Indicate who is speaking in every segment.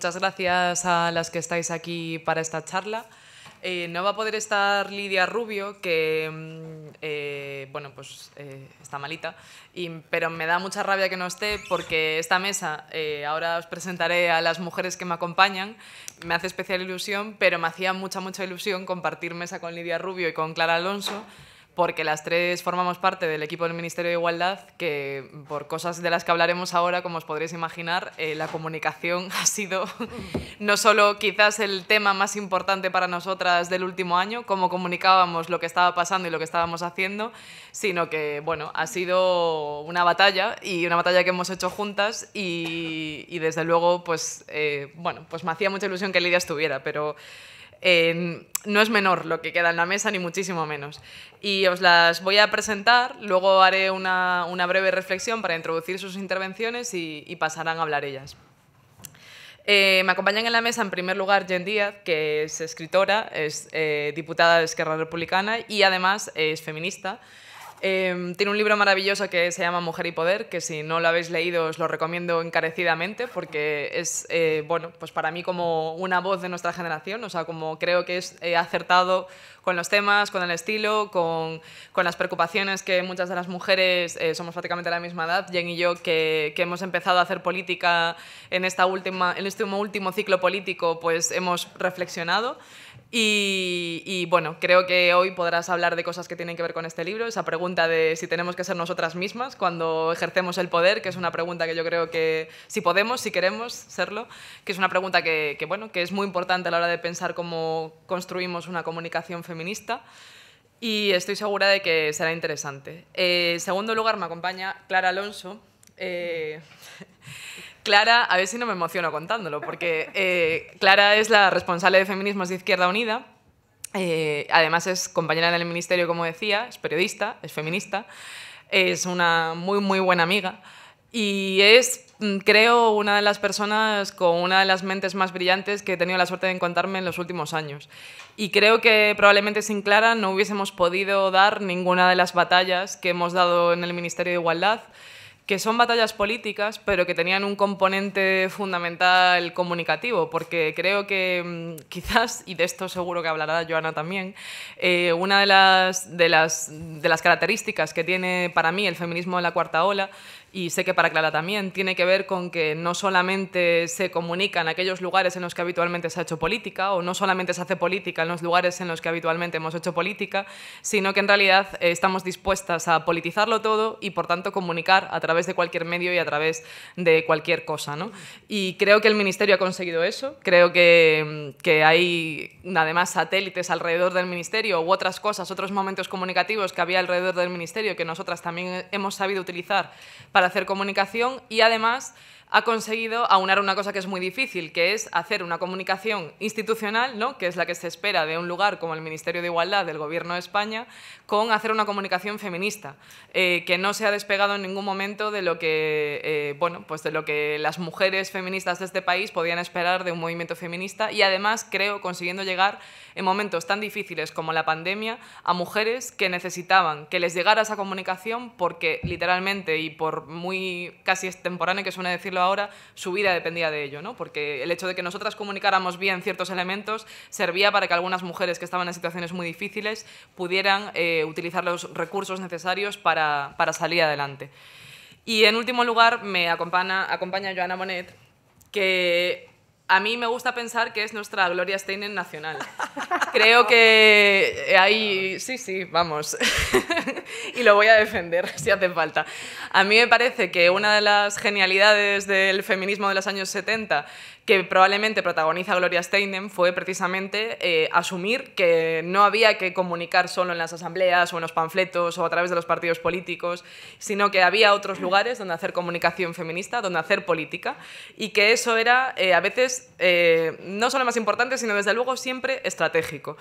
Speaker 1: Muchas gracias a las que estáis aquí para esta charla. Eh, no va a poder estar Lidia Rubio, que, mm, eh, bueno, pues eh, está malita, pero me da mucha rabia que no esté porque esta mesa, ahora os presentaré a las mujeres que me acompañan, me hace especial ilusión, pero me hacía mucha, mucha ilusión compartir mesa con Lidia Rubio y con Clara Alonso porque las tres formamos parte del equipo del Ministerio de Igualdad, que por cosas de las que hablaremos ahora, como os podréis imaginar, eh, la comunicación ha sido no solo quizás el tema más importante para nosotras del último año, cómo comunicábamos lo que estaba pasando y lo que estábamos haciendo, sino que, bueno, ha sido una batalla y una batalla que hemos hecho juntas y, desde luego, pues, eh, bueno, pues me hacía mucha ilusión que Lidia estuviera, pero no es menor lo que queda en la mesa, ni muchísimo menos. Y os las voy a presentar, luego haré una, breve reflexión para introducir sus intervenciones y, pasarán a hablar ellas. Eh, me acompañan en la mesa, en primer lugar, Jen Díaz, que es escritora, es eh, diputada de Esquerra Republicana y además es feminista. Em, tiene un libro maravilloso que se llama Mujer y Poder, que si no lo habéis leído os lo recomiendo encarecidamente porque es, eh, bueno, pues para mí como una voz de nuestra generación, o sea, como creo que es eh, acertado con los temas, con el estilo, con, con las preocupaciones que muchas de las mujeres, eh, somos prácticamente de la misma edad, Jen y yo, que, que, hemos empezado a hacer política en, esta última, en este último ciclo político, pues hemos reflexionado. Y, bueno, creo que hoy podrás hablar de cosas que tienen que ver con este libro, esa pregunta de si tenemos que ser nosotras mismas cuando ejercemos el poder, que es una pregunta que yo creo que si podemos, si queremos serlo, que es una pregunta que, bueno, que es muy importante a la hora de pensar cómo construimos una comunicación feminista y estoy segura de que será interesante. Eh, en segundo lugar, me acompaña Clara Alonso. Eh, Clara, a ver si no me emociono contándolo, porque eh, Clara es la responsable de Feminismos de Izquierda Unida. Eh, además es compañera en el ministerio, como decía, es periodista, es feminista, es una muy, muy buena amiga y es, mm, creo, una de las personas con una de las mentes más brillantes que he tenido la suerte de encontrarme en los últimos años. Y creo que probablemente sin Clara no hubiésemos podido dar ninguna de las batallas que hemos dado en el Ministerio de Igualdad que son batallas políticas, pero que tenían un componente fundamental comunicativo, porque creo que mm, quizás, y de esto seguro que hablará Joana también, eh, una de las, de, las, de las características que tiene para mí el feminismo de la cuarta ola y sé que para Clara también, tiene que ver con que no solamente se comunican aquellos lugares en los que habitualmente se ha hecho política, o no solamente se hace política en los lugares en los que habitualmente hemos hecho política, sino que en realidad eh, estamos dispuestas a politizarlo todo y por tanto comunicar a través de cualquier medio y a través de cualquier cosa. ¿no? Y creo que el Ministerio ha conseguido eso, creo que, mm, que hay además satélites alrededor del Ministerio u otras cosas, otros momentos comunicativos que había alrededor del Ministerio que nosotras también eh, hemos sabido utilizar para hacer comunicación y además ha conseguido aunar una cosa que es muy difícil, que es hacer una comunicación institucional, ¿no? que es la que se espera de un lugar como el Ministerio de Igualdad del Gobierno de España, con hacer una comunicación feminista, eh, que no se ha despegado en ningún momento de lo que, eh, bueno, pues de lo que las mujeres feministas de este país podían esperar de un movimiento feminista y además creo consiguiendo llegar en momentos tan difíciles como la pandemia a mujeres que necesitaban que les llegara esa comunicación porque literalmente y por muy casi extemporáneo que suene decirlo ahora su vida dependía de ello, ¿no? porque el hecho de que nosotras comunicáramos bien ciertos elementos servía para que algunas mujeres que estaban en situaciones muy difíciles pudieran eh, utilizar los recursos necesarios para, salir adelante. Y en último lugar me acompaña, acompaña Joana Monet, que a mí me gusta pensar que es nuestra Gloria Steinem nacional. Creo que eh, ahí, sí, sí, vamos. y lo voy a defender si hace falta. A mí me parece que una de las genialidades del feminismo de los años 70 que probablemente protagoniza Gloria Steinem fue precisamente eh, asumir que no había que comunicar solo en las asambleas o en los panfletos o a través de los partidos políticos, sino que había otros lugares donde hacer comunicación feminista, donde hacer política, y que eso era eh, a veces eh, no solo más importante, sino desde luego siempre estratégico.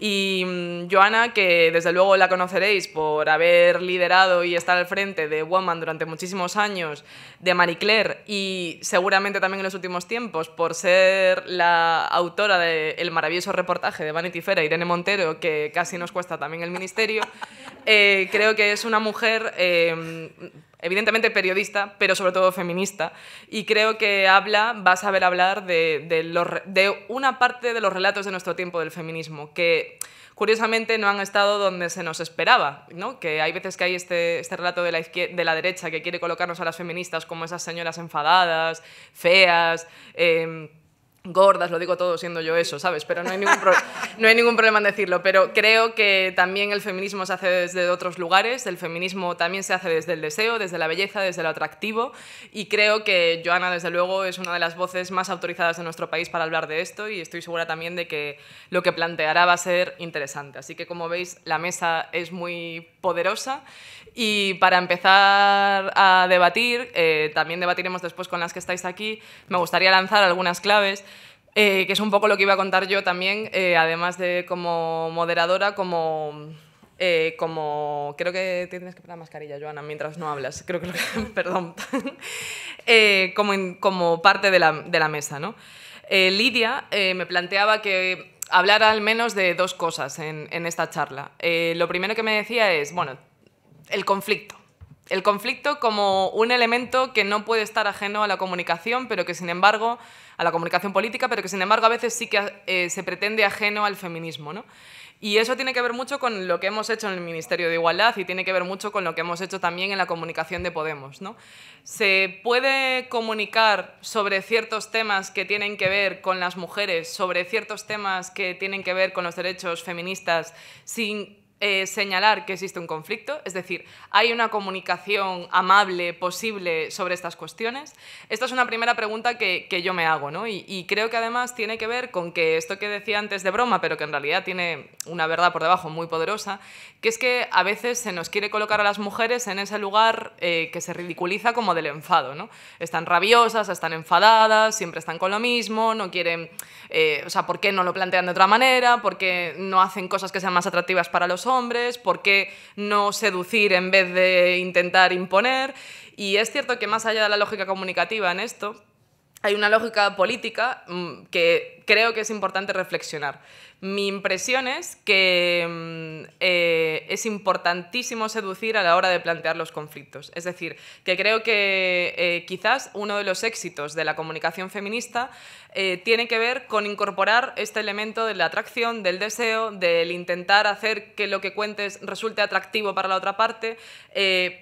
Speaker 1: Y mm, Joana, que desde luego la conoceréis por haber liderado y estar al frente de Woman durante muchísimos años, de Marie Claire y seguramente también en los últimos tiempos, por ser la autora del maravilloso reportaje de Vanity Fair, Irene Montero, que casi nos cuesta también el ministerio, eh, creo que es una mujer em, evidentemente periodista, pero sobre todo feminista. Y creo que habla, va a saber hablar de, de una parte de los relatos de nuestro tiempo del feminismo, que curiosamente no han estado donde se nos esperaba, ¿no? Que hay veces que hay este, este relato de la, de la derecha que quiere colocarnos a las feministas como esas señoras enfadadas, feas. Em, gordas, lo digo todo siendo yo eso, ¿sabes? Pero no hay, ningún no hay ningún problema en decirlo. Pero creo que también el feminismo se hace desde otros lugares, el feminismo también se hace desde el deseo, desde la belleza, desde lo atractivo. Y creo que Joana, desde luego, es una de las voces más autorizadas de nuestro país para hablar de esto y estoy segura también de que lo que planteará va a ser interesante. Así que, como veis, la mesa es muy poderosa. Y para empezar a debatir, eh, también debatiremos después con las que estáis aquí, me gustaría lanzar algunas claves. Eh, que es un poco lo que iba a contar yo también, eh, además de como moderadora, como... Eh, como creo que tienes que poner la mascarilla, Joana, mientras no hablas, creo que, lo que perdón, como, parte de la, de la mesa. ¿no? Lidia me planteaba que hablara al menos de dos cosas en, en esta charla. lo primero que me decía es, bueno, el conflicto, el conflicto como un elemento que no puede estar ajeno a la comunicación, pero que sin embargo, a la comunicación política, pero que sin embargo a veces sí que eh, se pretende ajeno al feminismo. Y eso tiene que ver mucho con lo que hemos hecho en el Ministerio de Igualdad y tiene que ver mucho con lo que hemos hecho también en la comunicación de Podemos. ¿no? Se puede comunicar sobre ciertos temas que tienen que ver con las mujeres, sobre ciertos temas que tienen que ver con los derechos feministas, sin eh, señalar que existe un conflicto, es decir, hay una comunicación amable posible sobre estas cuestiones. Esta es una primera pregunta que, yo me hago, ¿no? Y, creo que además tiene que ver con que esto que decía antes de broma, pero que en realidad tiene una verdad por debajo muy poderosa, que es que a veces se nos quiere colocar a las mujeres en ese lugar eh, que se ridiculiza como del enfado, ¿no? Están rabiosas, están enfadadas, siempre están con lo mismo, no quieren, eh, o sea, ¿por qué no lo plantean de otra manera? ¿Por qué no hacen cosas que sean más atractivas para los hombres? hombres, por qué no seducir en vez de intentar imponer. Y es cierto que más allá de la lógica comunicativa en esto, hay una lógica política mm, que creo que es importante reflexionar. Mi impresión es que mm, eh, es importantísimo seducir a la hora de plantear los conflictos. Es decir, que creo que eh, quizás uno de los éxitos de la comunicación feminista eh, tiene que ver con incorporar este elemento de la atracción, del deseo, del intentar hacer que lo que cuentes resulte atractivo para la otra parte,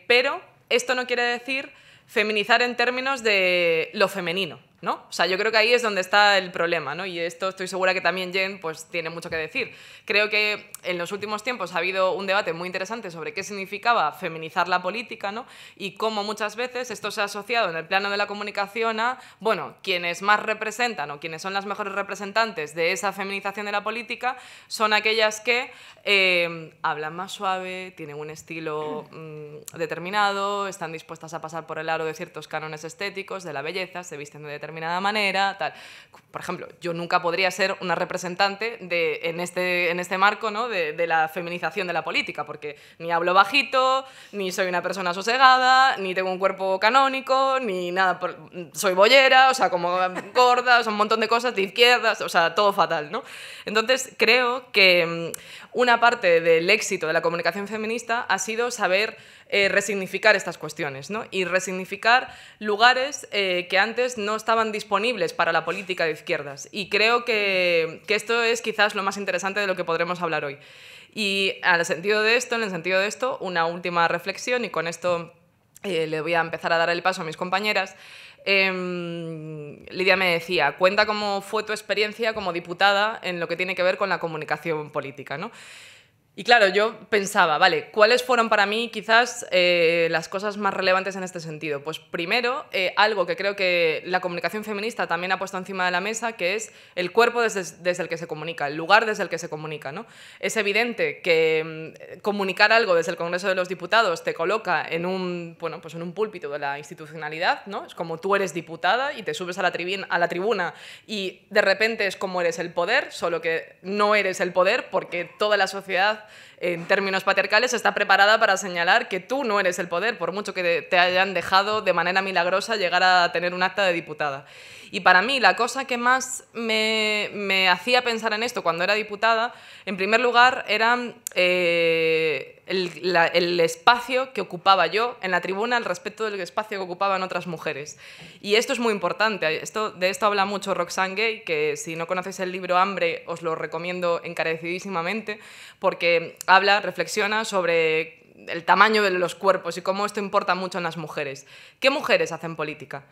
Speaker 1: pero esto no quiere decir feminizar en términos de lo femenino. ¿no? O sea, yo creo que ahí es donde está el problema, ¿no? Y esto estoy segura que también Jen pues, tiene mucho que decir. Creo que en los últimos tiempos ha habido un debate muy interesante sobre qué significaba feminizar la política, ¿no? Y cómo muchas veces esto se ha asociado en el plano de la comunicación a, bueno, quienes más representan o quienes son las mejores representantes de esa feminización de la política son aquellas que eh, hablan más suave, tienen un estilo mm, determinado, están dispuestas a pasar por el aro de ciertos cánones estéticos, de la belleza, se visten de determinado determinada manera, tal. Por ejemplo, yo nunca podría ser una representante de, en, este, en este marco de, la feminización de la política, porque ni hablo bajito, ni soy una persona sosegada, ni tengo un cuerpo canónico, ni nada, soy bollera, o sea, como gorda, o un montón de cosas de izquierdas, o sea, todo fatal, ¿no? Entonces, creo que mm, una parte del éxito de la comunicación feminista ha sido saber eh, resignificar estas cuestiones ¿no? y resignificar lugares eh, que antes no estaban disponibles para la política de izquierdas. Y creo que, esto es quizás lo más interesante de lo que podremos hablar hoy. Y al sentido de esto, en el sentido de esto, una última reflexión y con esto eh, le voy a empezar a dar el paso a mis compañeras. Em, Lidia me decía, cuenta cómo fue tu experiencia como diputada en lo que tiene que ver con la comunicación política. ¿no? Y claro, yo pensaba, vale, ¿cuáles fueron para mí quizás eh, las cosas más relevantes en este sentido? Pues primero, eh, algo que creo que la comunicación feminista también ha puesto encima de la mesa, que es el cuerpo desde, el que se comunica, el lugar desde el que se comunica. ¿no? Es evidente que mm, comunicar algo desde el Congreso de los Diputados te coloca en un, bueno, pues en un púlpito de la institucionalidad, ¿no? es como tú eres diputada y te subes a la, a la tribuna y de repente es como eres el poder, solo que no eres el poder porque toda la sociedad up en términos patriarcales, está preparada para señalar que tú no eres el poder, por mucho que te hayan dejado de manera milagrosa llegar a tener un acta de diputada. Y para mí, la cosa que más me, hacía pensar en esto cuando era diputada, en primer lugar, era eh, el, espacio que ocupaba yo en la tribuna al respecto del espacio que ocupaban otras mujeres. Y esto es muy importante. Esto, de esto habla mucho Roxane Gay, que si no conoces el libro Hambre, os lo recomiendo encarecidísimamente, porque habla, reflexiona sobre el tamaño de los cuerpos y cómo esto importa mucho en las mujeres. ¿Qué mujeres hacen política?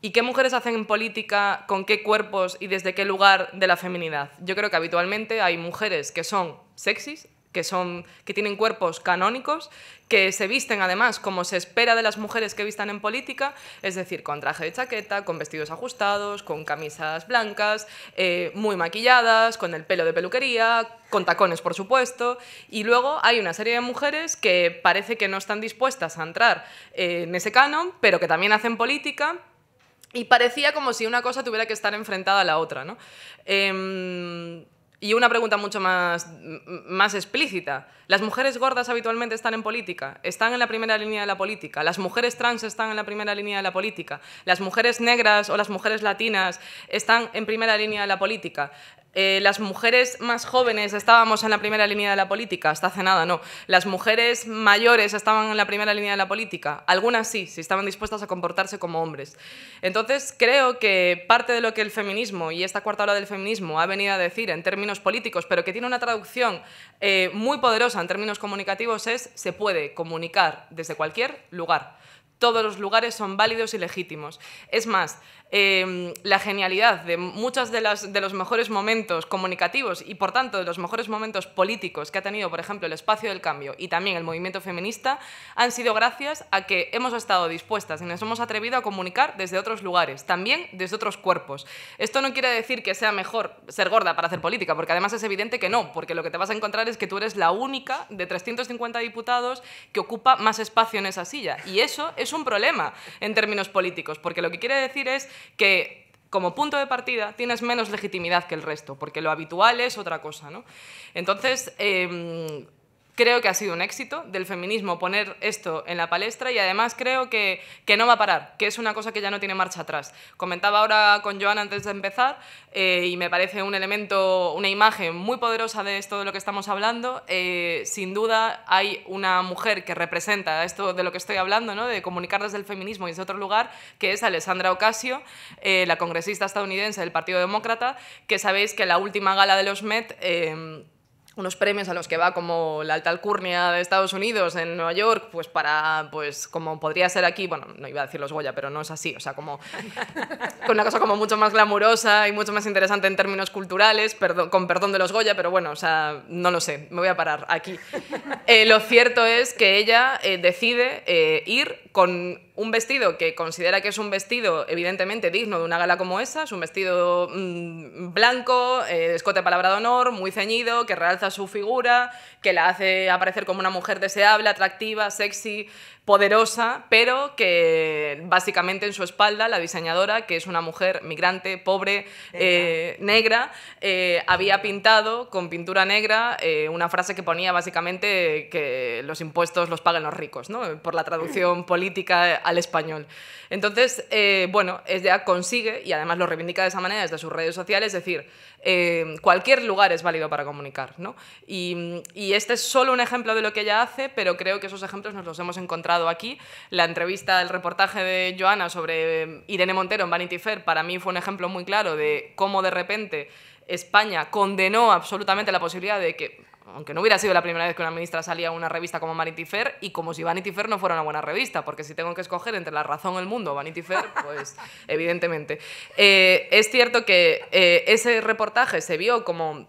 Speaker 1: ¿Y qué mujeres hacen política con qué cuerpos y desde qué lugar de la feminidad? Yo creo que habitualmente hay mujeres que son sexys, que, son, que tienen cuerpos canónicos, que se visten además como se espera de las mujeres que vistan en política, es decir, con traje de chaqueta, con vestidos ajustados, con camisas blancas, eh, muy maquilladas, con el pelo de peluquería, con tacones por supuesto, y luego hay una serie de mujeres que parece que no están dispuestas a entrar eh, en ese canon, pero que también hacen política. Y parecía como si una cosa tuviera que estar enfrentada a la otra. ¿no? Em, y una pregunta mucho más, más explícita. ¿Las mujeres gordas habitualmente están en política? ¿Están en la primera línea de la política? ¿Las mujeres trans están en la primera línea de la política? ¿Las mujeres negras o las mujeres latinas están en primera línea de la política? Eh, las mujeres más jóvenes estábamos en la primera línea de la política, hasta hace nada, no. Las mujeres mayores estaban en la primera línea de la política, algunas sí, si estaban dispuestas a comportarse como hombres. Entonces, creo que parte de lo que el feminismo y esta cuarta ola del feminismo ha venido a decir en términos políticos, pero que tiene una traducción eh, muy poderosa en términos comunicativos, es se puede comunicar desde cualquier lugar todos los lugares son válidos y legítimos. Es más, Em, la genialidad de muchos de, de los mejores momentos comunicativos y por tanto de los mejores momentos políticos que ha tenido, por ejemplo, el espacio del cambio y también el movimiento feminista, han sido gracias a que hemos estado dispuestas y nos hemos atrevido a comunicar desde otros lugares, también desde otros cuerpos. Esto no quiere decir que sea mejor ser gorda para hacer política, porque además es evidente que no, porque lo que te vas a encontrar es que tú eres la única de 350 diputados que ocupa más espacio en esa silla. Y eso es un problema en términos políticos, porque lo que quiere decir es que como punto de partida tienes menos legitimidad que el resto, porque lo habitual es otra cosa. Entonces, em, creo que ha sido un éxito del feminismo poner esto en la palestra y además creo que, que, no va a parar, que es una cosa que ya no tiene marcha atrás. Comentaba ahora con Joan antes de empezar eh, y me parece un elemento, una imagen muy poderosa de esto de lo que estamos hablando. Eh, sin duda hay una mujer que representa esto de lo que estoy hablando, ¿no? de comunicar desde el feminismo y desde otro lugar, que es Alessandra Ocasio, eh, la congresista estadounidense del Partido Demócrata, que sabéis que la última gala de los Met unos premios a los que va como la alta alcurnia de Estados Unidos en Nueva York, pues para, pues como podría ser aquí, bueno, no iba a decir los Goya, pero no es así, o sea, como con una cosa como mucho más glamurosa y mucho más interesante en términos culturales, perdón, con perdón de los Goya, pero bueno, o sea, no lo sé, me voy a parar aquí. Eh, lo cierto es que ella eh, decide eh, ir con un vestido que considera que es un vestido evidentemente digno de una gala como esa, es un vestido mm, blanco, eh, escote palabra de honor, muy ceñido, que realza su figura, que la hace aparecer como una mujer deseable, atractiva, sexy, poderosa, pero que básicamente en su espalda la diseñadora, que es una mujer migrante, pobre, negra, eh, eh, había pintado con pintura negra eh, una frase que ponía básicamente que los impuestos los pagan los ricos, ¿no? por la traducción política al español. Entonces, eh, bueno, ella consigue, y además lo reivindica de esa manera desde sus redes sociales, es decir, eh, cualquier lugar es válido para comunicar. ¿no? Y, y, este es solo un ejemplo de lo que ella hace, pero creo que esos ejemplos nos los hemos encontrado aquí. La entrevista, el reportaje de Joana sobre eh, Irene Montero en Vanity Fair, para mí fue un ejemplo muy claro de cómo de repente España condenó absolutamente la posibilidad de que aunque no hubiera sido la primera vez que una ministra salía a una revista como Vanity Fair y como si Vanity Fair no fuera una buena revista, porque si tengo que escoger entre La Razón, El Mundo o Vanity Fair, pues evidentemente. Eh, es cierto que eh, ese reportaje se vio como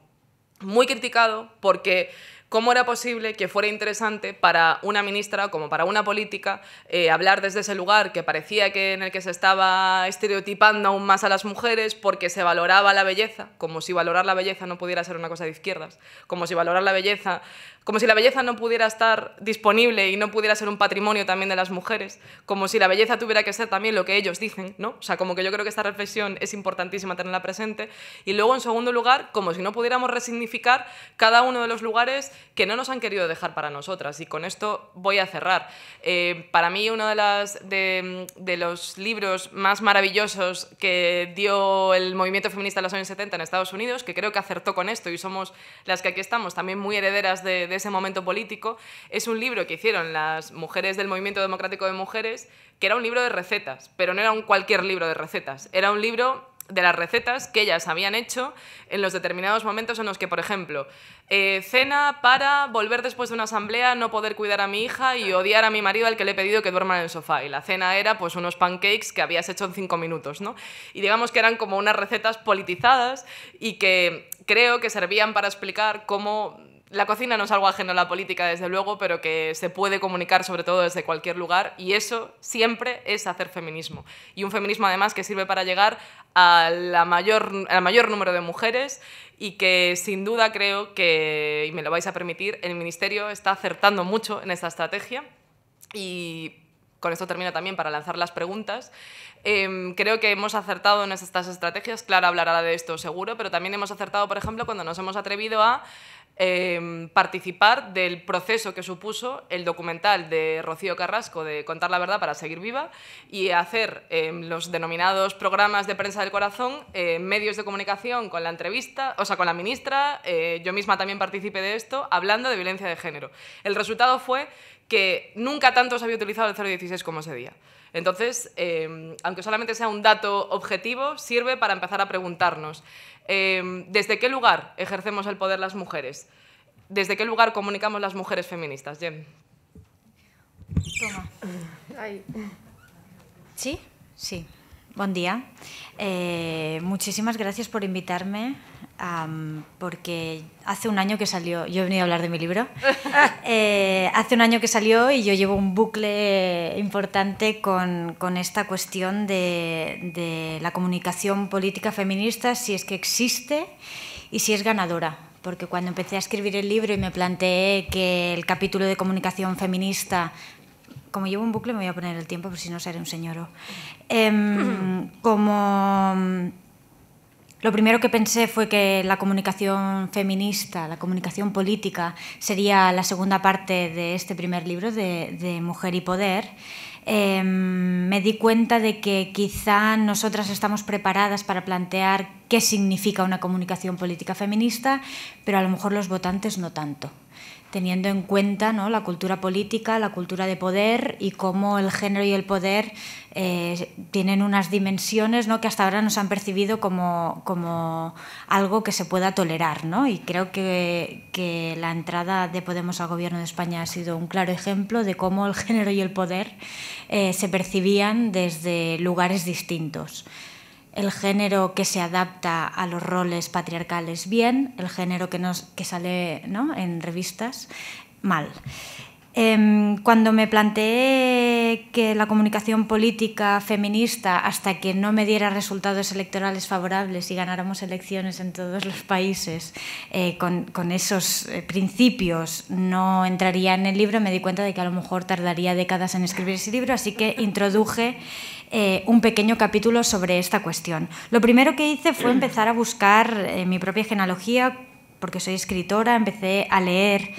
Speaker 1: muy criticado porque ¿Cómo era posible que fuera interesante para una ministra, como para una política, eh, hablar desde ese lugar que parecía que en el que se estaba estereotipando aún más a las mujeres porque se valoraba la belleza, como si valorar la belleza no pudiera ser una cosa de izquierdas, como si valorar la belleza, como si la belleza no pudiera estar disponible y no pudiera ser un patrimonio también de las mujeres, como si la belleza tuviera que ser también lo que ellos dicen, ¿no? O sea, como que yo creo que esta reflexión es importantísima tenerla presente. Y luego, en segundo lugar, como si no pudiéramos resignificar cada uno de los lugares que no nos han querido dejar para nosotras. Y con esto voy a cerrar. Eh, para mí uno de, las, de, los libros más maravillosos que dio el movimiento feminista de los años 70 en Estados Unidos, que creo que acertó con esto y somos las que aquí estamos también muy herederas de ese momento político, es un libro que hicieron las mujeres del movimiento democrático de mujeres, que era un libro de recetas, pero no era un cualquier libro de recetas, era un libro de las recetas que ellas habían hecho en los determinados momentos en los que, por ejemplo, eh, cena para volver después de una asamblea, no poder cuidar a mi hija y odiar a mi marido al que le he pedido que duerma en el sofá. Y la cena era pues unos pancakes que habías hecho en cinco minutos, ¿no? Y digamos que eran como unas recetas politizadas y que creo que servían para explicar cómo la cocina no es algo ajeno a la política, desde luego, pero que se puede comunicar sobre todo desde cualquier lugar y eso siempre es hacer feminismo. Y un feminismo además que sirve para llegar a mayor, al mayor número de mujeres y que sin duda creo que, y me lo vais a permitir, el Ministerio está acertando mucho en esta estrategia y con esto termino también para lanzar las preguntas. Em, creo que hemos acertado en estas estrategias, Clara hablará de esto seguro, pero también hemos acertado, por ejemplo, cuando nos hemos atrevido a Em, participar del proceso que supuso el documental de Rocío Carrasco de Contar la Verdad para Seguir Viva y hacer em, los denominados programas de prensa del corazón, em, medios de comunicación con la entrevista, o sea, con la ministra, eh, yo misma también participé de esto, hablando de violencia de género. El resultado fue que nunca tanto se había utilizado el 016 como ese día. Entonces, aunque solamente sea un dato objetivo, sirve para empezar a preguntarnos Em, ¿desde qué lugar ejercemos el poder las mujeres? ¿Desde qué lugar comunicamos las mujeres feministas, Jen?
Speaker 2: Toma. Sí. Buen día. Eh, muchísimas gracias por invitarme, porque hace un año que salió, yo he venido a hablar de mi libro, eh, hace un año que salió y yo llevo un bucle importante con, esta cuestión de la comunicación política feminista, si es que existe y si es ganadora, porque cuando empecé a escribir el libro y me planteé que el capítulo de comunicación feminista como llevo un bucle me voy a poner el tiempo, por si no seré un señor. Em, como mm, lo primero que pensé fue que la comunicación feminista, la comunicación política, sería la segunda parte de este primer libro de, Mujer y Poder. Em, me di cuenta de que quizá nosotras estamos preparadas para plantear qué significa una comunicación política feminista, pero a lo mejor los votantes no tanto teniendo en cuenta la cultura política, la cultura de poder y cómo el género y el poder eh, tienen unas dimensiones que hasta ahora nos han percibido como, algo que se pueda tolerar. Y creo que, la entrada de Podemos al Gobierno de España ha sido un claro ejemplo de cómo el género y el poder eh, se percibían desde lugares distintos el género que se adapta a los roles patriarcales bien, el género que, nos, que sale en revistas mal. Em, cuando me planteé que la comunicación política feminista, hasta que no me diera resultados electorales favorables y ganáramos elecciones en todos los países eh, con, esos eh, principios, no entraría en el libro, me di cuenta de que a lo mejor tardaría décadas en escribir ese libro, así que introduje eh, un pequeño capítulo sobre esta cuestión. Lo primero que hice fue empezar a buscar mi propia genealogía, porque soy escritora, empecé a leer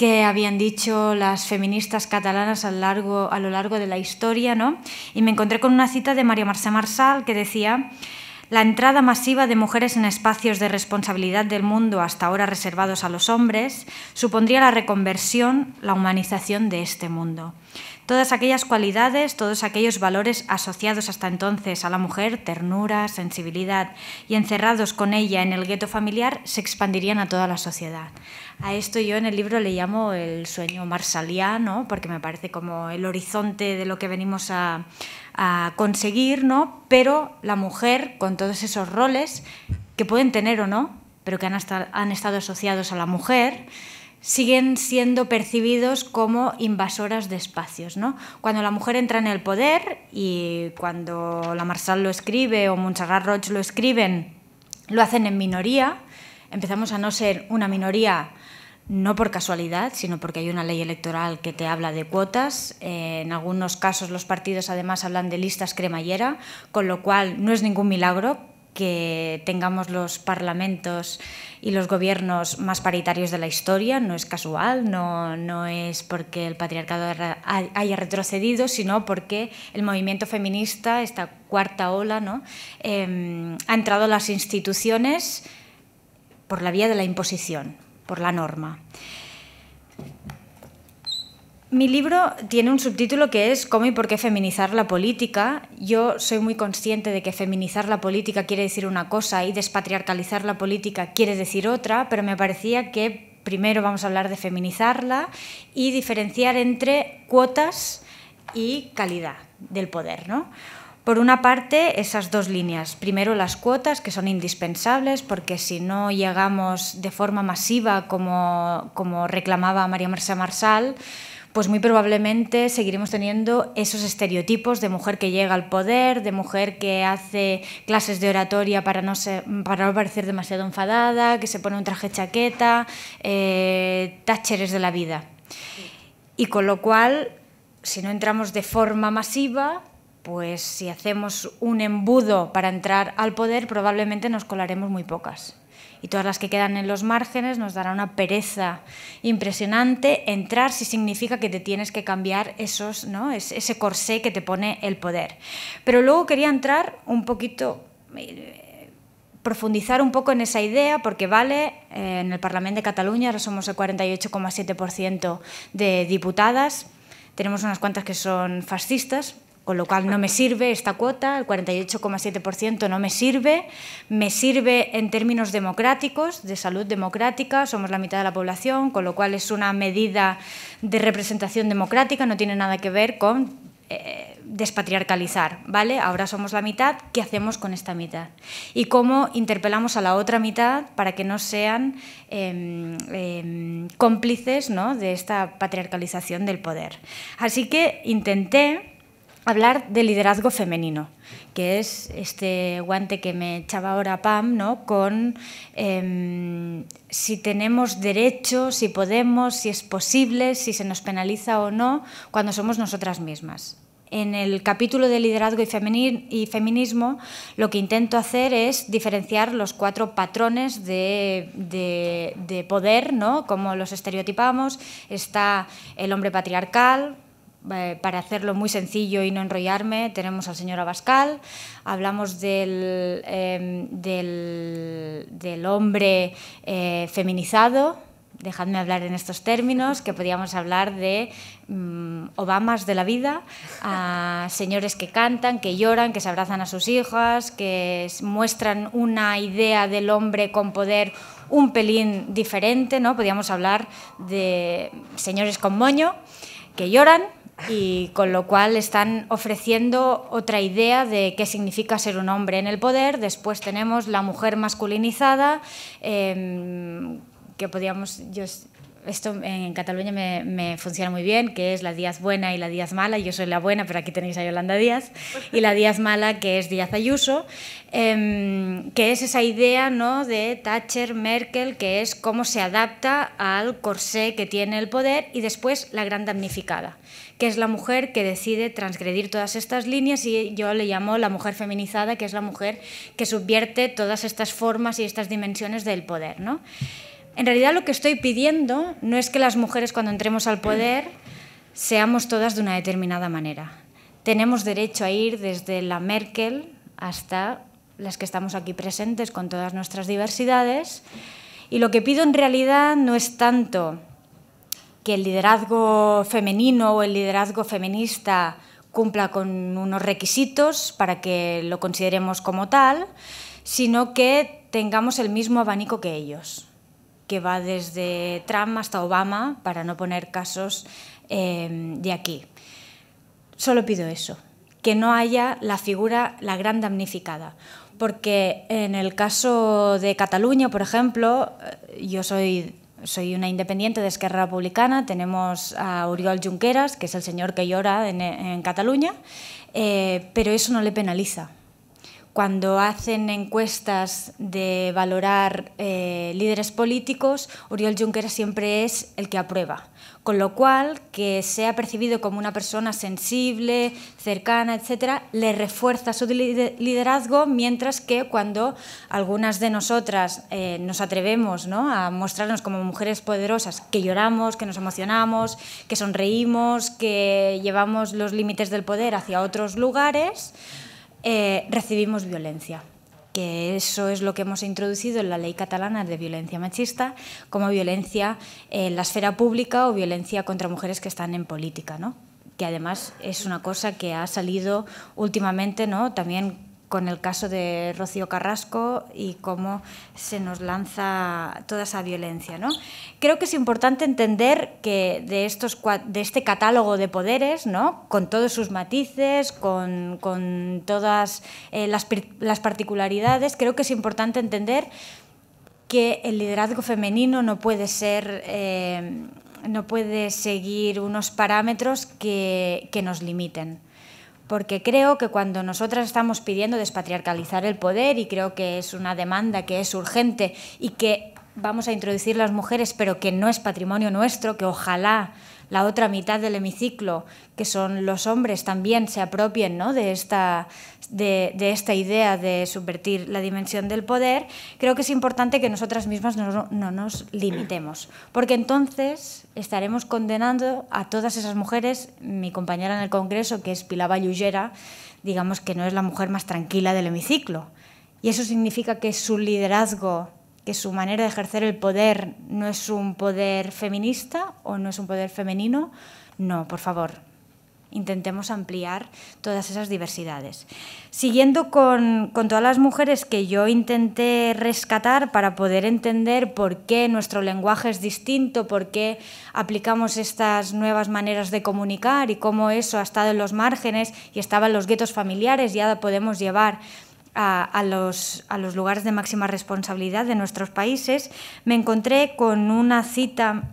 Speaker 2: que habían dicho las feministas catalanas a lo largo, de la historia, ¿no? Y me encontré con una cita de María Marcela Marsal que decía la entrada masiva de mujeres en espacios de responsabilidad del mundo hasta ahora reservados a los hombres supondría la reconversión, la humanización de este mundo. Todas aquellas cualidades, todos aquellos valores asociados hasta entonces a la mujer, ternura, sensibilidad, y encerrados con ella en el gueto familiar, se expandirían a toda la sociedad. A esto yo en el libro le llamo el sueño marsaliano, porque me parece como el horizonte de lo que venimos a, conseguir, ¿no? Pero la mujer, con todos esos roles que pueden tener o no, pero que han, han estado asociados a la mujer, siguen siendo percibidos como invasoras de espacios. ¿no? Cuando la mujer entra en el poder y cuando la Marsal lo escribe o Montserrat roche lo escriben, lo hacen en minoría, empezamos a no ser una minoría no por casualidad, sino porque hay una ley electoral que te habla de cuotas. Eh, en algunos casos los partidos además hablan de listas cremallera, con lo cual no es ningún milagro que tengamos los parlamentos y los gobiernos más paritarios de la historia. No es casual, no, es porque el patriarcado haya retrocedido, sino porque el movimiento feminista, esta cuarta ola, ¿no? Em, ha entrado a las instituciones por la vía de la imposición, por la norma. Mi libro tiene un subtítulo que es ¿Cómo y por qué feminizar la política? Yo soy muy consciente de que feminizar la política quiere decir una cosa y despatriarcalizar la política quiere decir otra, pero me parecía que primero vamos a hablar de feminizarla y diferenciar entre cuotas y calidad del poder, ¿no? Por una parte, esas dos líneas. Primero, las cuotas, que son indispensables, porque si no llegamos de forma masiva, como, como reclamaba María Merced Marsal, pues muy probablemente seguiremos teniendo esos estereotipos de mujer que llega al poder, de mujer que hace clases de oratoria para no, para parecer demasiado enfadada, que se pone un traje chaqueta, eh, tácheres de la vida. Y con lo cual, si no entramos de forma masiva, pues si hacemos un embudo para entrar al poder, probablemente nos colaremos muy pocas. Y todas las que quedan en los márgenes nos dará una pereza impresionante entrar si significa que te tienes que cambiar esos, ¿no? ese corsé que te pone el poder. Pero luego quería entrar un poquito eh, profundizar un poco en esa idea, porque vale, eh, en el Parlamento de Cataluña ahora somos el 48,7% de diputadas, tenemos unas cuantas que son fascistas, con lo cual no me sirve esta cuota, el 48,7% no me sirve, me sirve en términos democráticos, de salud democrática, somos la mitad de la población, con lo cual es una medida de representación democrática, no tiene nada que ver con eh, despatriarcalizar, ¿vale? Ahora somos la mitad, ¿qué hacemos con esta mitad? Y cómo interpelamos a la otra mitad para que no sean em, em, cómplices ¿no? de esta patriarcalización del poder. Así que intenté hablar de liderazgo femenino, que es este guante que me echaba ahora Pam, ¿no? Con em, si tenemos derecho, si podemos, si es posible, si se nos penaliza o no, cuando somos nosotras mismas. En el capítulo de liderazgo y, feminismo, lo que intento hacer es diferenciar los cuatro patrones de, de poder, ¿no? Como los estereotipamos. Está el hombre patriarcal, eh, para hacerlo muy sencillo y no enrollarme, tenemos al señor Abascal, hablamos del, em, del, hombre eh, feminizado, dejadme hablar en estos términos, que podíamos hablar de mm, Obamas de la vida, a señores que cantan, que lloran, que se abrazan a sus hijas, que muestran una idea del hombre con poder un pelín diferente, ¿no? Podíamos hablar de señores con moño, que lloran, y con lo cual están ofreciendo otra idea de qué significa ser un hombre en el poder. Después tenemos la mujer masculinizada, em, que podríamos esto en Cataluña me, funciona muy bien, que es la Díaz buena y la Díaz mala. Yo soy la buena, pero aquí tenéis a Yolanda Díaz. Y la Díaz mala, que es Díaz Ayuso, em, que es esa idea ¿no? de Thatcher, Merkel, que es cómo se adapta al corsé que tiene el poder y después la gran damnificada, que es la mujer que decide transgredir todas estas líneas y yo le llamo la mujer feminizada, que es la mujer que subvierte todas estas formas y estas dimensiones del poder. ¿no? En realidad lo que estoy pidiendo no es que las mujeres cuando entremos al poder seamos todas de una determinada manera. Tenemos derecho a ir desde la Merkel hasta las que estamos aquí presentes con todas nuestras diversidades. Y lo que pido en realidad no es tanto que el liderazgo femenino o el liderazgo feminista cumpla con unos requisitos para que lo consideremos como tal, sino que tengamos el mismo abanico que ellos que va desde Trump hasta Obama, para no poner casos em, de aquí. Solo pido eso, que no haya la figura, la gran damnificada. Porque en el caso de Cataluña, por ejemplo, eh, yo soy soy una independiente de Esquerra Republicana, tenemos a Oriol Junqueras, que es el señor que llora en, Cataluña, eh, pero eso no le penaliza cuando hacen encuestas de valorar eh, líderes políticos, Uriel Juncker siempre es el que aprueba. Con lo cual, que sea percibido como una persona sensible, cercana, etcétera, le refuerza su liderazgo, mientras que cuando algunas de nosotras eh, nos atrevemos ¿no? a mostrarnos como mujeres poderosas, que lloramos, que nos emocionamos, que sonreímos, que llevamos los límites del poder hacia otros lugares, eh, recibimos violencia que eso es lo que hemos introducido en la ley catalana de violencia machista como violencia en la esfera pública o violencia contra mujeres que están en política, ¿no? que además es una cosa que ha salido últimamente ¿no? también con el caso de Rocío Carrasco y cómo se nos lanza toda esa violencia. ¿no? Creo que es importante entender que de, estos, de este catálogo de poderes, ¿no? con todos sus matices, con, todas eh, las, particularidades, creo que es importante entender que el liderazgo femenino no puede ser... Eh, no puede seguir unos parámetros que nos limiten porque creo que cuando nosotras estamos pidiendo despatriarcalizar el poder, y creo que es una demanda que es urgente y que vamos a introducir las mujeres, pero que no es patrimonio nuestro, que ojalá la otra mitad del hemiciclo, que son los hombres, también se apropien ¿no? de, esta, de, esta idea de subvertir la dimensión del poder, creo que es importante que nosotras mismas no, nos limitemos, porque entonces estaremos condenando a todas esas mujeres, mi compañera en el Congreso, que es Pilaba digamos que no es la mujer más tranquila del hemiciclo. Y eso significa que su liderazgo que su manera de ejercer el poder no es un poder feminista o no es un poder femenino. No, por favor, intentemos ampliar todas esas diversidades. Siguiendo con, todas las mujeres que yo intenté rescatar para poder entender por qué nuestro lenguaje es distinto, por qué aplicamos estas nuevas maneras de comunicar y cómo eso ha estado en los márgenes y estaba en los guetos familiares y ahora podemos llevar a, los, lugares de máxima responsabilidad de nuestros países, me encontré con una cita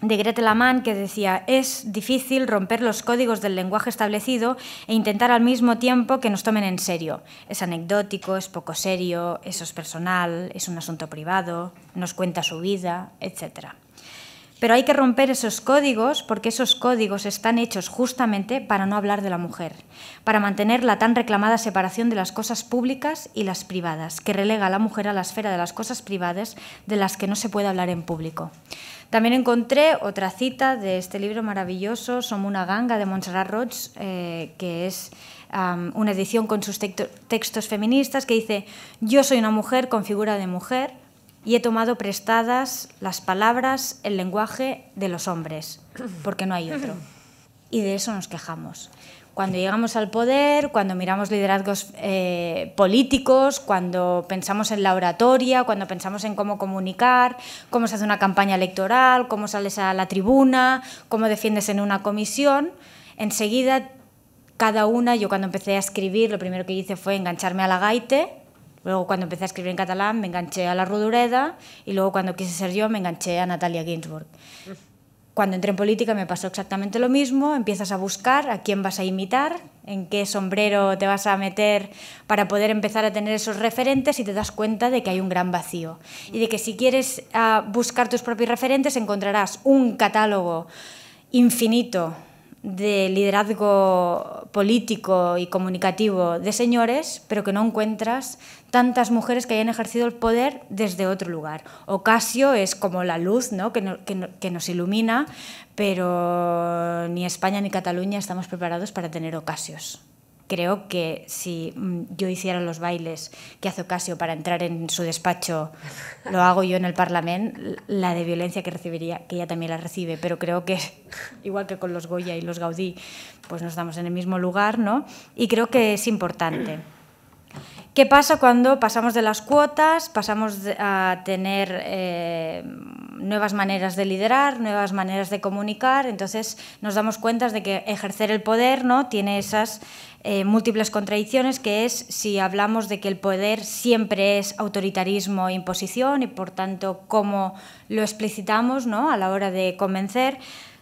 Speaker 2: de Grete Lamann que decía, es difícil romper los códigos del lenguaje establecido e intentar al mismo tiempo que nos tomen en serio. Es anecdótico, es poco serio, eso es personal, es un asunto privado, nos cuenta su vida, etcétera. Pero hay que romper esos códigos porque esos códigos están hechos justamente para no hablar de la mujer, para mantener la tan reclamada separación de las cosas públicas y las privadas, que relega a la mujer a la esfera de las cosas privadas de las que no se puede hablar en público. También encontré otra cita de este libro maravilloso, somos una ganga, de Montserrat Roig, eh, que es una edición con sus textos feministas, que dice, yo soy una mujer con figura de mujer, y he tomado prestadas las palabras, el lenguaje de los hombres, porque no hay otro. Y de eso nos quejamos. Cuando llegamos al poder, cuando miramos liderazgos eh, políticos, cuando pensamos en la oratoria, cuando pensamos en cómo comunicar, cómo se hace una campaña electoral, cómo sales a la tribuna, cómo defiendes en una comisión, enseguida cada una, yo cuando empecé a escribir, lo primero que hice fue engancharme a la gaite Luego cuando empecé a escribir en catalán me enganché a la Rodureda y luego cuando quise ser yo me enganché a Natalia Ginsburg. Cuando entré en política me pasó exactamente lo mismo, empiezas a buscar a quién vas a imitar, en qué sombrero te vas a meter para poder empezar a tener esos referentes y te das cuenta de que hay un gran vacío y de que si quieres ah, buscar tus propios referentes encontrarás un catálogo infinito de liderazgo político y comunicativo de señores, pero que no encuentras tantas mujeres que hayan ejercido el poder desde otro lugar. Ocasio es como la luz ¿no? Que, nos ilumina, pero ni España ni Cataluña estamos preparados para tener ocasios. Creo que si mm, yo hiciera los bailes que hace Ocasio para entrar en su despacho, lo hago yo en el Parlamento, la de violencia que recibiría, que ella también la recibe, pero creo que, igual que con los Goya y los Gaudí, pues no estamos en el mismo lugar, ¿no? Y creo que es importante. ¿Qué pasa cuando pasamos de las cuotas, pasamos a tener eh, nuevas maneras de liderar, nuevas maneras de comunicar? Entonces nos damos cuenta de que ejercer el poder ¿no? tiene esas eh, múltiples contradicciones, que es si hablamos de que el poder siempre es autoritarismo e imposición y por tanto cómo lo explicitamos ¿no? a la hora de convencer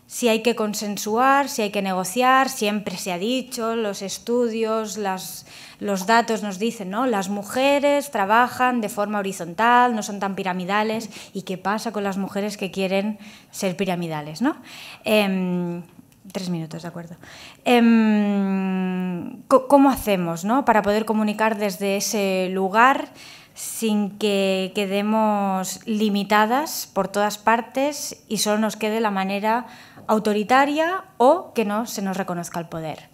Speaker 2: si hay que consensuar, si hay que negociar, siempre se ha dicho, los estudios, los datos nos dicen, ¿no? Las mujeres trabajan de forma horizontal, no son tan piramidales, ¿y qué pasa con las mujeres que quieren ser piramidales, ¿no? Em, tres minutos, de acuerdo. Em, ¿Cómo hacemos, ¿no? Para poder comunicar desde ese lugar sin que quedemos limitadas por todas partes y solo nos quede la manera autoritaria o que no se nos reconozca el poder.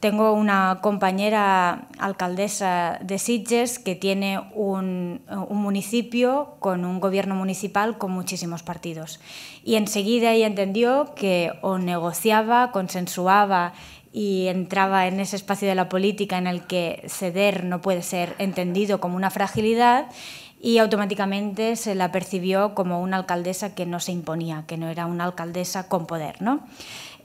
Speaker 2: Tengo una compañera alcaldesa de Sitges que tiene un, municipio con un gobierno municipal con muchísimos partidos. Y enseguida ella entendió que o negociaba, consensuaba y entraba en ese espacio de la política en el que ceder no puede ser entendido como una fragilidad y automáticamente se la percibió como una alcaldesa que no se imponía, que no era una alcaldesa con poder. ¿no?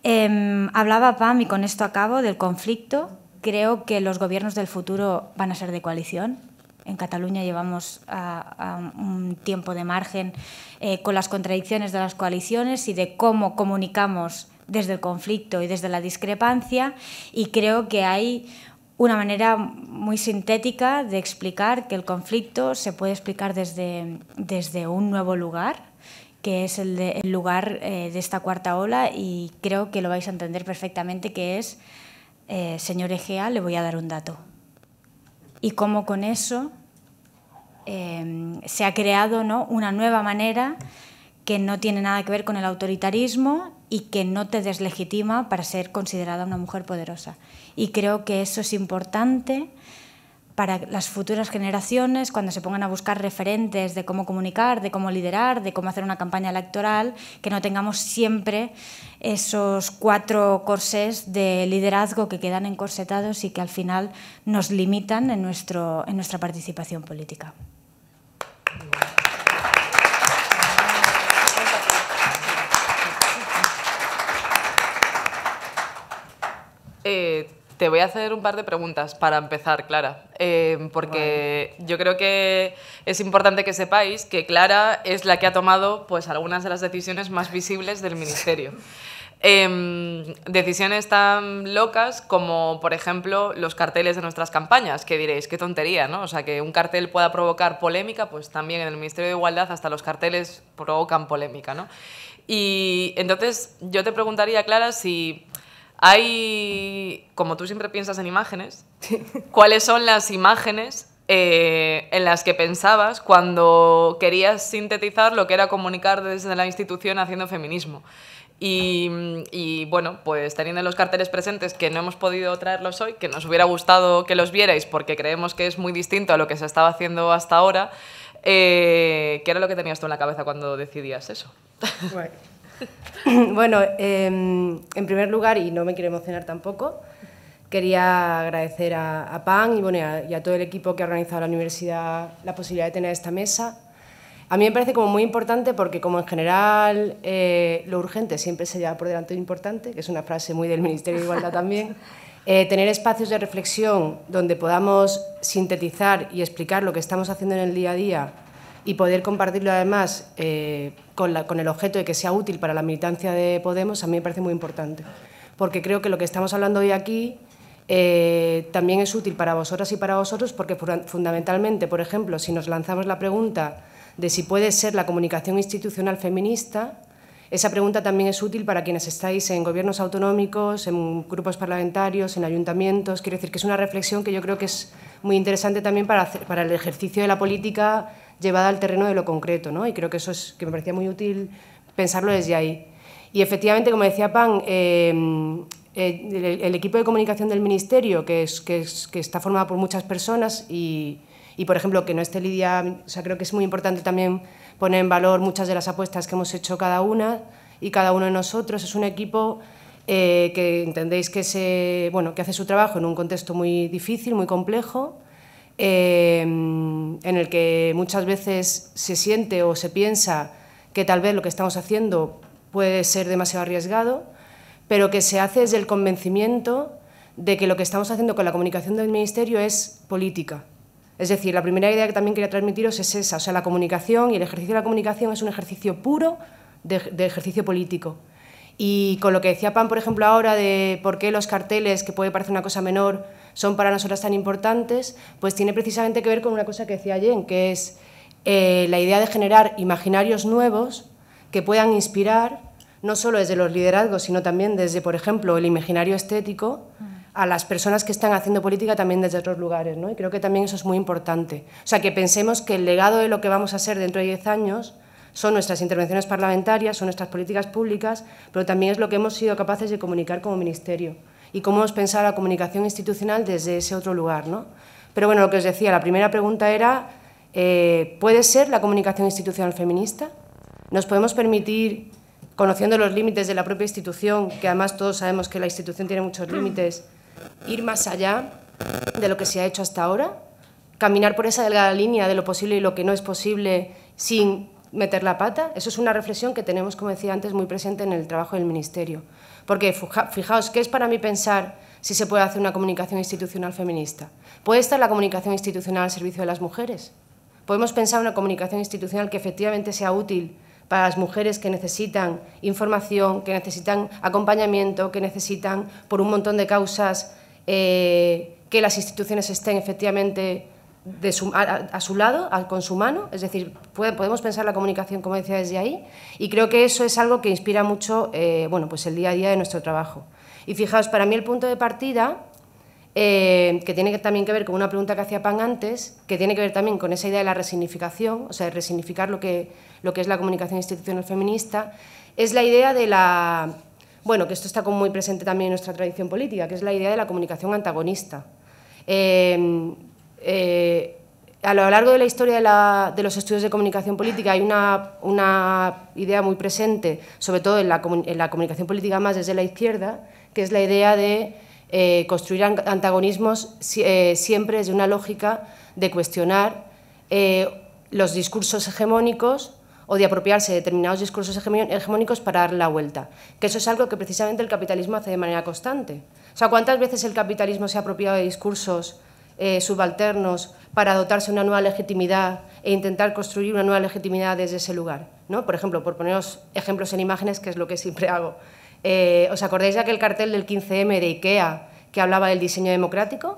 Speaker 2: Em, hablaba Pam, y con esto acabo, del conflicto. Creo que los gobiernos del futuro van a ser de coalición, en Cataluña llevamos a, un tiempo de margen eh, con las contradicciones de las coaliciones y de cómo comunicamos desde el conflicto y desde la discrepancia y creo que hay una manera muy sintética de explicar que el conflicto se puede explicar desde, desde un nuevo lugar, que es el, el lugar eh, de esta cuarta ola y creo que lo vais a entender perfectamente, que es, eh, señor Egea, le voy a dar un dato. Y cómo con eso em, se ha creado ¿no? una nueva manera que no tiene nada que ver con el autoritarismo y que no te deslegitima para ser considerada una mujer poderosa. Y creo que eso es importante para las futuras generaciones, cuando se pongan a buscar referentes de cómo comunicar, de cómo liderar, de cómo hacer una campaña electoral, que no tengamos siempre esos cuatro corsés de liderazgo que quedan encorsetados y que al final nos limitan en, nuestro, en nuestra participación política.
Speaker 1: Eh, te voy a hacer un par de preguntas para empezar, Clara, eh, porque yo creo que es importante que sepáis que Clara es la que ha tomado pues, algunas de las decisiones más visibles del Ministerio. Em, decisiones tan locas como, por ejemplo, los carteles de nuestras campañas, que diréis, qué tontería, ¿no? O sea, que un cartel pueda provocar polémica, pues también en el Ministerio de Igualdad hasta los carteles provocan polémica, ¿no? Y entonces yo te preguntaría, Clara, si hay, como tú siempre piensas en imágenes, ¿cuáles son las imágenes eh, en las que pensabas cuando querías sintetizar lo que era comunicar desde la institución haciendo feminismo? Y, y, bueno, pues teniendo los carteles presentes que no hemos podido traerlos hoy, que nos hubiera gustado que los vierais porque creemos que es muy distinto a lo que se estaba haciendo hasta ahora, eh, ¿qué era lo que tenías tú en la cabeza cuando decidías eso? Bueno.
Speaker 3: bueno, em, en primer lugar, y no me quiero emocionar tampoco, quería agradecer a, PAN y, bueno, y a, todo el equipo que ha organizado la universidad la posibilidad de tener esta mesa. A mí me parece como muy importante porque como en general eh, lo urgente siempre se lleva por delante lo importante, que es una frase muy del Ministerio de Igualdad también, eh, tener espacios de reflexión donde podamos sintetizar y explicar lo que estamos haciendo en el día a día y poder compartirlo además eh, con, el objeto de que sea útil para la militancia de Podemos a mí me parece muy importante, porque creo que lo que estamos hablando hoy aquí eh, también es útil para vosotras y para vosotros porque fundamentalmente, por ejemplo, si nos lanzamos la pregunta de si puede ser la comunicación institucional feminista, esa pregunta también es útil para quienes estáis en gobiernos autonómicos, en grupos parlamentarios, en ayuntamientos. Quiero decir que es una reflexión que yo creo que es muy interesante también para el ejercicio de la política llevada al terreno de lo concreto, ¿no? Y creo que eso es, que me parecía muy útil pensarlo desde ahí. Y efectivamente, como decía Pan, em, eh, el, equipo de comunicación del Ministerio, que, es, que, está formado por muchas personas y, por ejemplo, que no esté Lidia, o sea, creo que es muy importante también poner en valor muchas de las apuestas que hemos hecho cada una y cada uno de nosotros. Es un equipo eh, que entendéis que, se, bueno, que hace su trabajo en un contexto muy difícil, muy complejo, Em, en el que muchas veces se siente o se piensa que tal vez lo que estamos haciendo puede ser demasiado arriesgado, pero que se hace desde el convencimiento de que lo que estamos haciendo con la comunicación del Ministerio es política. Es decir, la primera idea que también quería transmitiros es esa, o sea, la comunicación y el ejercicio de la comunicación es un ejercicio puro de, de ejercicio político. Y con lo que decía Pan, por ejemplo, ahora de por qué los carteles, que puede parecer una cosa menor, son para nosotras tan importantes, pues tiene precisamente que ver con una cosa que decía Jen, que es eh, la idea de generar imaginarios nuevos que puedan inspirar, no solo desde los liderazgos, sino también desde, por ejemplo, el imaginario estético, a las personas que están haciendo política también desde otros lugares, ¿no? Y creo que también eso es muy importante. O sea, que pensemos que el legado de lo que vamos a ser dentro de 10 años son nuestras intervenciones parlamentarias, son nuestras políticas públicas, pero también es lo que hemos sido capaces de comunicar como ministerio y cómo hemos pensado la comunicación institucional desde ese otro lugar. ¿no? Pero bueno, lo que os decía, la primera pregunta era, eh, ¿puede ser la comunicación institucional feminista? ¿Nos podemos permitir, conociendo los límites de la propia institución, que además todos sabemos que la institución tiene muchos límites, ir más allá de lo que se ha hecho hasta ahora? ¿Caminar por esa delgada línea de lo posible y lo que no es posible sin meter la pata? Eso es una reflexión que tenemos, como decía antes, muy presente en el trabajo del Ministerio. Porque fijaos, ¿qué es para mí pensar si se puede hacer una comunicación institucional feminista? ¿Puede estar la comunicación institucional al servicio de las mujeres? ¿Podemos pensar una comunicación institucional que efectivamente sea útil para las mujeres que necesitan información, que necesitan acompañamiento, que necesitan, por un montón de causas, eh, que las instituciones estén efectivamente de a, su lado, con su mano, es decir, podemos pensar la comunicación, como decía, desde ahí, y creo que eso es algo que inspira mucho eh, bueno, pues el día a día de nuestro trabajo. Y fijaos, para mí el punto de partida, eh, que tiene también que ver con una pregunta que hacía Pan antes, que tiene que ver también con esa idea de la resignificación, o sea, de resignificar lo que, lo que es la comunicación institucional feminista, es la idea de la, bueno, que esto está muy presente también en nuestra tradición política, que es la idea de la comunicación antagonista. Eh, eh, a lo largo de la historia de, los estudios de comunicación política hay una, idea muy presente, sobre todo en la, comunicación política más desde la izquierda, que es la idea de eh, construir antagonismos eh, siempre desde una lógica de cuestionar los discursos hegemónicos o de apropiarse de determinados discursos hegemónicos para dar la vuelta. Que eso es algo que precisamente el capitalismo hace de manera constante. O sea, ¿cuántas veces el capitalismo se ha apropiado de discursos eh, subalternos para dotarse de una nueva legitimidad e intentar construir una nueva legitimidad desde ese lugar. ¿no? Por ejemplo, por poneros ejemplos en imágenes, que es lo que siempre hago. Eh, ¿Os acordáis de aquel cartel del 15M de IKEA que hablaba del diseño democrático?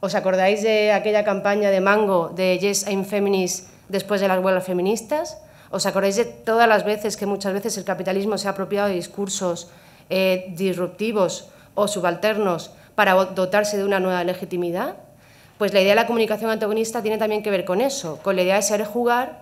Speaker 3: ¿Os acordáis de aquella campaña de Mango de Yes, I'm Feminist después de las huelgas feministas? ¿Os acordáis de todas las veces que muchas veces el capitalismo se ha apropiado de discursos eh, disruptivos o subalternos para dotarse de una nueva legitimidad? Pues la idea de la comunicación antagonista tiene también que ver con eso, con la idea de saber jugar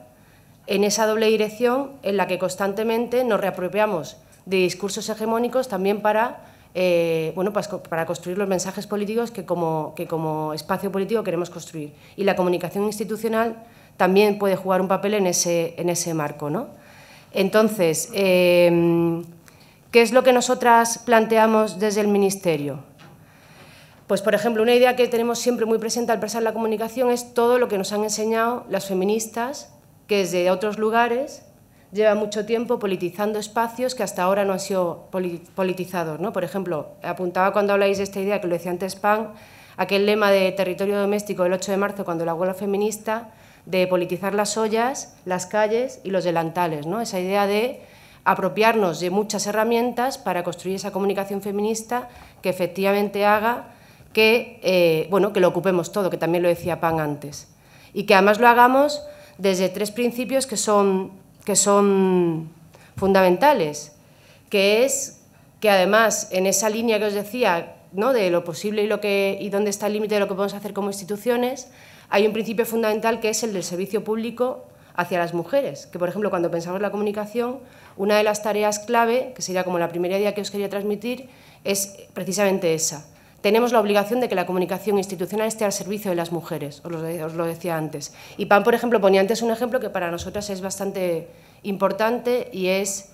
Speaker 3: en esa doble dirección en la que constantemente nos reapropiamos de discursos hegemónicos también para, eh, pues para construir los mensajes políticos que como, espacio político queremos construir. Y la comunicación institucional también puede jugar un papel en ese, marco. ¿no? Entonces, em, ¿qué es lo que nosotras planteamos desde el Ministerio? Pues, por ejemplo, una idea que tenemos siempre muy presente al pensar la comunicación es todo lo que nos han enseñado las feministas, que desde otros lugares llevan mucho tiempo politizando espacios que hasta ahora no han sido politizados. ¿no? Por ejemplo, apuntaba cuando habláis de esta idea, que lo decía antes Pan, aquel lema de territorio doméstico del 8 de marzo, cuando la abuela feminista, de politizar las ollas, las calles y los delantales. ¿no? Esa idea de apropiarnos de muchas herramientas para construir esa comunicación feminista que efectivamente haga que, eh, bueno, que lo ocupemos todo, que también lo decía Pan antes. Y que además lo hagamos desde tres principios que son, que son fundamentales, que es que además en esa línea que os decía, ¿no? de lo posible y, lo que, y dónde está el límite de lo que podemos hacer como instituciones, hay un principio fundamental que es el del servicio público hacia las mujeres, que por ejemplo cuando pensamos en la comunicación, una de las tareas clave, que sería como la primera idea que os quería transmitir, es precisamente esa, tenemos la obligación de que la comunicación institucional esté al servicio de las mujeres, os lo, decía antes. Y PAN, por ejemplo, ponía antes un ejemplo que para nosotras es bastante importante y es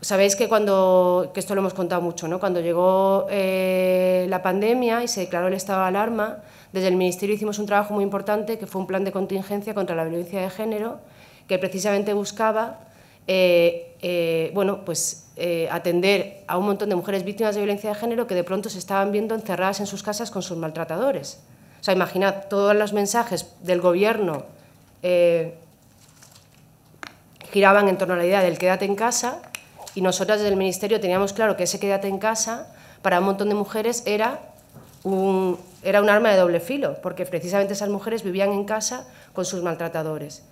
Speaker 3: Sabéis que cuando, que esto lo hemos contado mucho, ¿no? cuando llegó eh, la pandemia y se declaró el estado de alarma, desde el Ministerio hicimos un trabajo muy importante que fue un plan de contingencia contra la violencia de género que precisamente buscaba eh, eh, bueno, pues, eh, atender a un montón de mujeres víctimas de violencia de género que de pronto se estaban viendo encerradas en sus casas con sus maltratadores. O sea, imaginad todos los mensajes del gobierno eh, giraban en torno a la idea del quédate en casa y nosotras desde el Ministerio teníamos claro que ese quédate en casa para un montón de mujeres era un arma de doble filo, porque precisamente esas mujeres vivían en casa con sus maltratadores.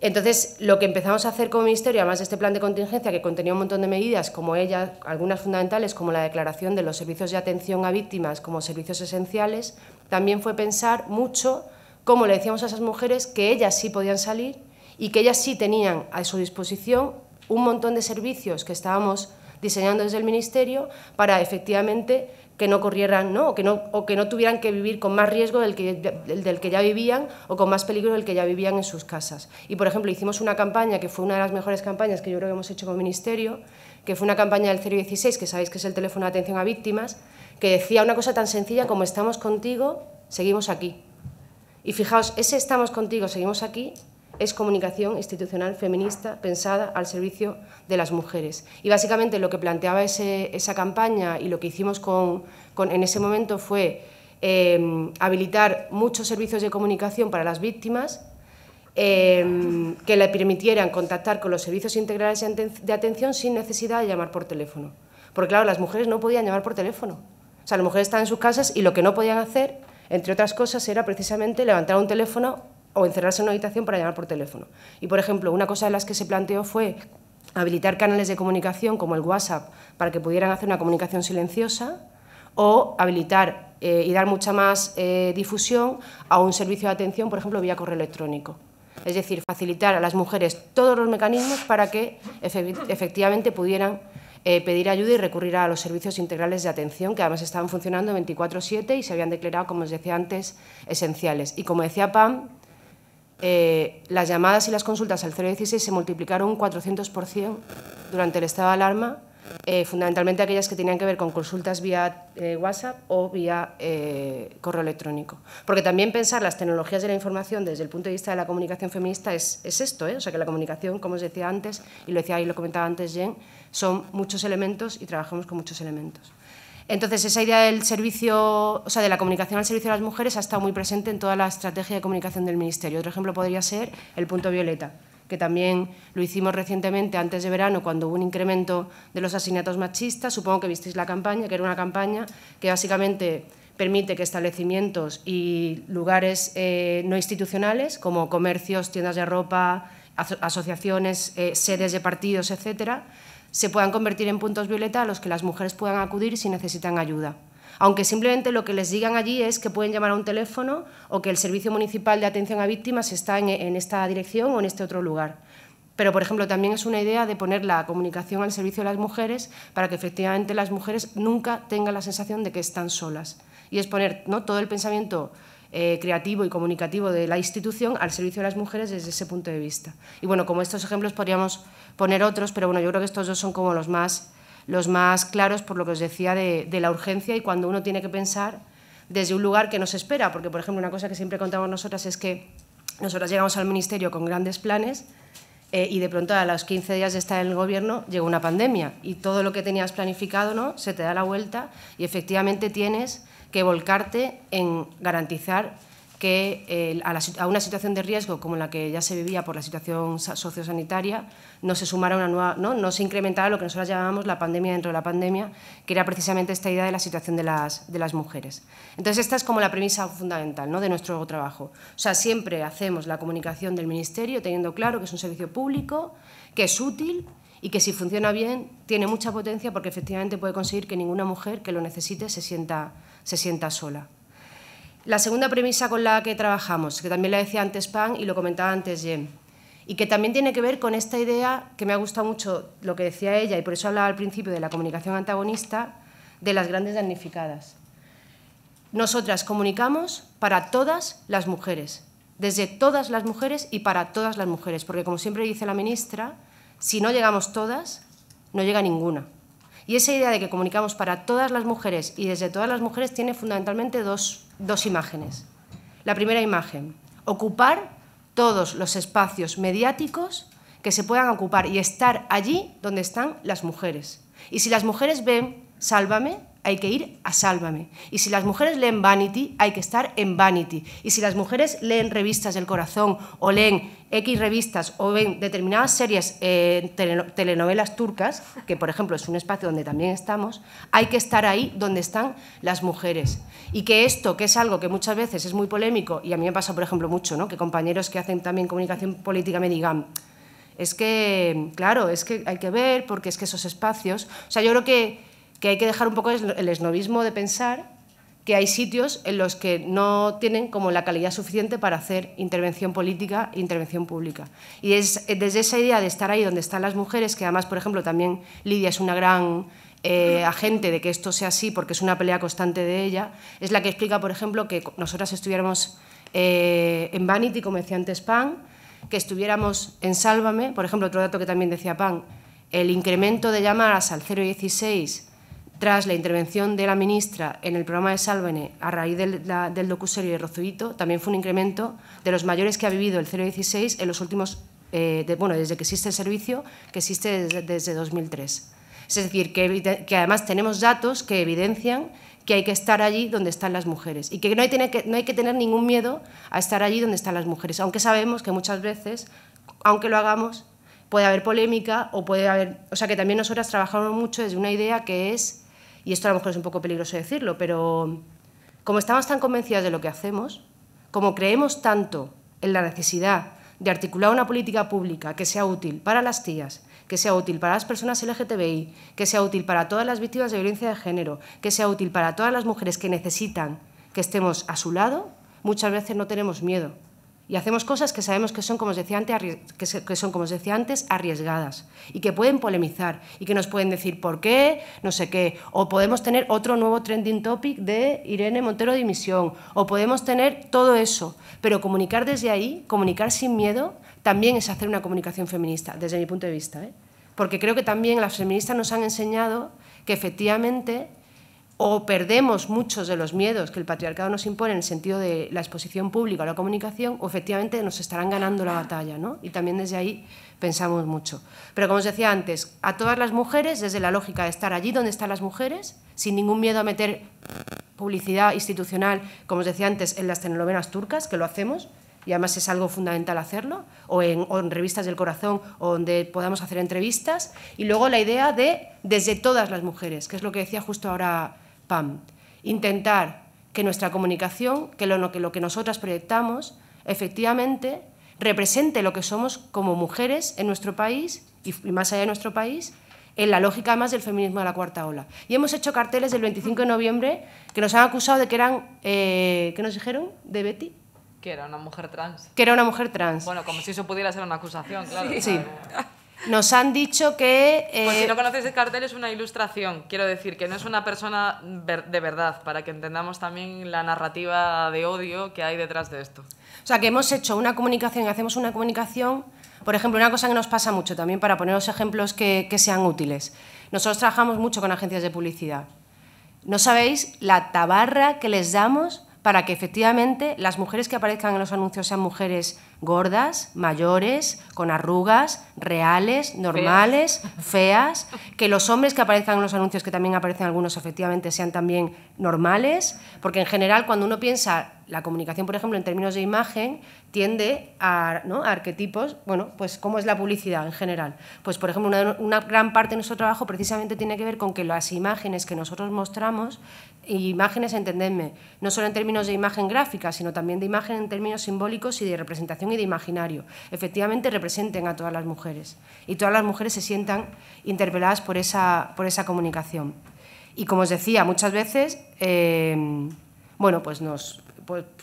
Speaker 3: Entonces, lo que empezamos a hacer como Ministerio, además de este plan de contingencia que contenía un montón de medidas, como ella, algunas fundamentales, como la declaración de los servicios de atención a víctimas como servicios esenciales, también fue pensar mucho cómo le decíamos a esas mujeres que ellas sí podían salir y que ellas sí tenían a su disposición un montón de servicios que estábamos diseñando desde el Ministerio para efectivamente que no corrieran O, que no, o que no tuvieran que vivir con más riesgo del que, del que ya vivían o con más peligro del que ya vivían en sus casas. Y, por ejemplo, hicimos una campaña que fue una de las mejores campañas que yo creo que hemos hecho como Ministerio, que fue una campaña del 016, que sabéis que es el teléfono de atención a víctimas, que decía una cosa tan sencilla como estamos contigo, seguimos aquí. Y fijaos, ese estamos contigo, seguimos aquí, es comunicación institucional feminista pensada al servicio de las mujeres. Y básicamente lo que planteaba esa campaña y lo que hicimos en ese momento fue em, habilitar muchos servicios de comunicación para las víctimas em, que le permitieran contactar con los servicios integrales de atención sin necesidad de llamar por teléfono. Porque claro, las mujeres no podían llamar por teléfono. O sea, las mujeres estaban en sus casas y lo que no podían hacer, entre otras cosas, era precisamente levantar un teléfono o encerrarse en una habitación para llamar por teléfono. Y, por ejemplo, una cosa de las que se planteó fue habilitar canales de comunicación como el WhatsApp para que pudieran hacer una comunicación silenciosa o habilitar eh, y dar mucha más eh, difusión a un servicio de atención, por ejemplo, vía correo electrónico. Es decir, facilitar a las mujeres todos los mecanismos para que efectivamente pudieran eh, pedir ayuda y recurrir a los servicios integrales de atención, que además estaban funcionando 24-7 y se habían declarado, como os decía antes, esenciales. Y como decía Pam, eh, las llamadas y las consultas al 016 se multiplicaron un 400% durante el estado de alarma, eh, fundamentalmente aquellas que tenían que ver con consultas vía eh, WhatsApp o vía correo electrónico. Porque también pensar las tecnologías de la información desde el punto de vista de la comunicación feminista es, es esto, o sea que la comunicación, como os decía antes, y lo decía y lo comentaba antes Jen, son muchos elementos y trabajamos con muchos elementos. Entonces, esa idea del servicio, o sea, de la comunicación al servicio de las mujeres ha estado muy presente en toda la estrategia de comunicación del Ministerio. Otro ejemplo podría ser el punto violeta, que también lo hicimos recientemente, antes de verano, cuando hubo un incremento de los asesinatos machistas. Supongo que visteis la campaña, que era una campaña que básicamente permite que establecimientos y lugares eh, no institucionales, como comercios, tiendas de ropa, asociaciones, eh, sedes de partidos, etcétera, se puedan convertir en puntos violeta a los que las mujeres puedan acudir si necesitan ayuda. Aunque simplemente lo que les digan allí es que pueden llamar a un teléfono o que el Servicio Municipal de Atención a Víctimas está en, esta dirección o en este otro lugar. Pero, por ejemplo, también es una idea de poner la comunicación al servicio de las mujeres para que efectivamente las mujeres nunca tengan la sensación de que están solas. Y es poner ¿no? todo el pensamiento eh, creativo y comunicativo de la institución al servicio de las mujeres desde ese punto de vista. Y bueno, como estos ejemplos podríamos poner otros, pero bueno, yo creo que estos dos son como los más, los más claros por lo que os decía de, la urgencia y cuando uno tiene que pensar desde un lugar que nos espera, porque por ejemplo una cosa que siempre contamos nosotras es que nosotras llegamos al ministerio con grandes planes eh, y de pronto a los 15 días de estar en el gobierno llegó una pandemia y todo lo que tenías planificado ¿no? se te da la vuelta y efectivamente tienes que volcarte en garantizar que eh, a, una situación de riesgo como la que ya se vivía por la situación sociosanitaria no se sumara una nueva, no, se incrementara lo que nosotros llamábamos la pandemia dentro de la pandemia, que era precisamente esta idea de la situación de las, de las mujeres. Entonces, esta es como la premisa fundamental ¿no? de nuestro trabajo. O sea, siempre hacemos la comunicación del Ministerio teniendo claro que es un servicio público, que es útil y que si funciona bien tiene mucha potencia porque efectivamente puede conseguir que ninguna mujer que lo necesite se sienta se sienta sola. La segunda premisa con la que trabajamos, que también la decía antes Pan y lo comentaba antes Jen, y que también tiene que ver con esta idea que me ha gustado mucho lo que decía ella, y por eso hablaba al principio de la comunicación antagonista, de las grandes damnificadas. Nosotras comunicamos para todas las mujeres, desde todas las mujeres y para todas las mujeres, porque como siempre dice la ministra, si no llegamos todas, no llega ninguna. Y esa idea de que comunicamos para todas las mujeres y desde todas las mujeres tiene fundamentalmente dos, imágenes. La primera imagen, ocupar todos los espacios mediáticos que se puedan ocupar y estar allí donde están las mujeres. Y si las mujeres ven Sálvame, hay que ir a Sálvame. Y si las mujeres leen Vanity, hay que estar en Vanity. Y si las mujeres leen revistas del corazón o leen X revistas o ven determinadas series, eh, telenovelas turcas, que por ejemplo es un espacio donde también estamos, hay que estar ahí donde están las mujeres. Y que esto, que es algo que muchas veces es muy polémico, y a mí me pasa por ejemplo mucho, ¿no? que compañeros que hacen también comunicación política me digan, es que, claro, es que hay que ver, porque es que esos espacios, o sea, yo creo que que hay que dejar un poco el esnovismo de pensar que hay sitios en los que no tienen como la calidad suficiente para hacer intervención política e intervención pública. Y es eh, desde esa idea de estar ahí donde están las mujeres, que además, por ejemplo, también Lidia es una gran eh, agente de que esto sea así, porque es una pelea constante de ella, es la que explica, por ejemplo, que nosotras estuviéramos eh, en Vanity, como decía antes Pan, que estuviéramos en Sálvame, por ejemplo, otro dato que también decía Pan, el incremento de llamadas al 016 tras la intervención de la ministra en el programa de Salvene a raíz del, docuserio de Rozuito, también fue un incremento de los mayores que ha vivido el 016 en los últimos, eh, de, bueno, desde que existe el servicio, que existe desde, 2003. Es decir, que, que, además tenemos datos que evidencian que hay que estar allí donde están las mujeres y que no, hay que no hay que tener ningún miedo a estar allí donde están las mujeres, aunque sabemos que muchas veces, aunque lo hagamos, puede haber polémica o puede haber... O sea, que también nosotras trabajamos mucho desde una idea que es y esto a lo mejor es un poco peligroso decirlo, pero como estamos tan convencidos de lo que hacemos, como creemos tanto en la necesidad de articular una política pública que sea útil para las tías, que sea útil para las personas LGTBI, que sea útil para todas las víctimas de violencia de género, que sea útil para todas las mujeres que necesitan que estemos a su lado, muchas veces no tenemos miedo y hacemos cosas que sabemos que son, como os decía antes, que son, como os decía antes, arriesgadas y que pueden polemizar y que nos pueden decir por qué, no sé qué, o podemos tener otro nuevo trending topic de Irene Montero de Dimisión, o podemos tener todo eso, pero comunicar desde ahí, comunicar sin miedo, también es hacer una comunicación feminista, desde mi punto de vista, ¿eh? porque creo que también las feministas nos han enseñado que efectivamente o perdemos muchos de los miedos que el patriarcado nos impone en el sentido de la exposición pública o la comunicación, o efectivamente nos estarán ganando la batalla. ¿no? Y también desde ahí pensamos mucho. Pero como os decía antes, a todas las mujeres, desde la lógica de estar allí donde están las mujeres, sin ningún miedo a meter publicidad institucional, como os decía antes, en las telenovelas turcas, que lo hacemos, y además es algo fundamental hacerlo, o en, o revistas del corazón, o donde podamos hacer entrevistas, y luego la idea de desde todas las mujeres, que es lo que decía justo ahora PAM. Intentar que nuestra comunicación, que lo que, nosotras proyectamos, efectivamente represente lo que somos como mujeres en nuestro país y, más allá de nuestro país, en la lógica más del feminismo de la cuarta ola. Y hemos hecho carteles del 25 de noviembre que nos han acusado de que eran, eh, ¿qué nos dijeron? ¿De
Speaker 1: Betty? Que era una mujer trans.
Speaker 3: Que era una mujer trans.
Speaker 1: Bueno, como si eso pudiera ser una acusación, claro. Sí.
Speaker 3: Claro. Nos han dicho que... Pues si no
Speaker 1: conoces el cartel es una ilustración, quiero decir, que no es una persona de verdad, para que entendamos también la narrativa de odio que hay detrás de esto. O
Speaker 3: sea, que hemos hecho una comunicación, y hacemos una comunicación, por ejemplo, una cosa que nos pasa mucho también, para poneros ejemplos que, que sean útiles. Nosotros trabajamos mucho con agencias de publicidad. No sabéis la tabarra que les damos para que efectivamente las mujeres que aparezcan en los anuncios sean mujeres gordas, mayores, con arrugas, reales, normales, feas. que los hombres que aparezcan en los anuncios, que también aparecen algunos, efectivamente sean también normales, porque en general cuando uno piensa la comunicación, por ejemplo, en términos de imagen, tiende a, ¿no? arquetipos, bueno, pues cómo es la publicidad en general. Pues, por ejemplo, una, una gran parte de nuestro trabajo precisamente tiene que ver con que las imágenes que nosotros mostramos imágenes, entendedme, no solo en términos de imagen gráfica, sino también de imagen en términos simbólicos y de representación y de imaginario. Efectivamente, representen a todas las mujeres y todas las mujeres se sientan interpeladas por esa, por esa comunicación. Y como os decía, muchas veces, eh, bueno, pues nos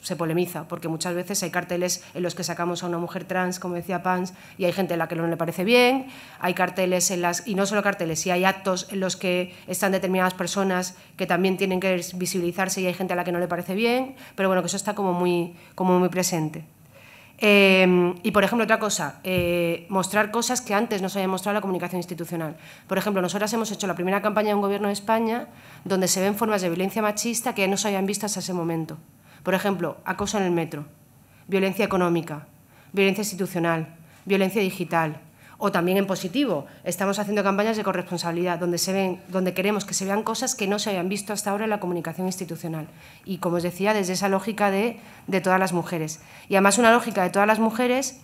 Speaker 3: se polemiza, porque muchas veces hay carteles en los que sacamos a una mujer trans, como decía Pans, y hay gente a la que no le parece bien, hay carteles en las, y no solo carteles, si hay actos en los que están determinadas personas que también tienen que visibilizarse y hay gente a la que no le parece bien, pero bueno, que eso está como muy, como muy presente. Em, y, por ejemplo, otra cosa, eh, mostrar cosas que antes no se había mostrado la comunicación institucional. Por ejemplo, nosotras hemos hecho la primera campaña de un gobierno de España donde se ven formas de violencia machista que no se habían visto hasta ese momento. Por ejemplo, acoso en el metro, violencia económica, violencia institucional, violencia digital, o también en positivo. Estamos haciendo campañas de corresponsabilidad donde, se ven, donde queremos que se vean cosas que no se habían visto hasta ahora en la comunicación institucional. Y como os decía, desde esa lógica de, de todas las mujeres. Y además una lógica de todas las mujeres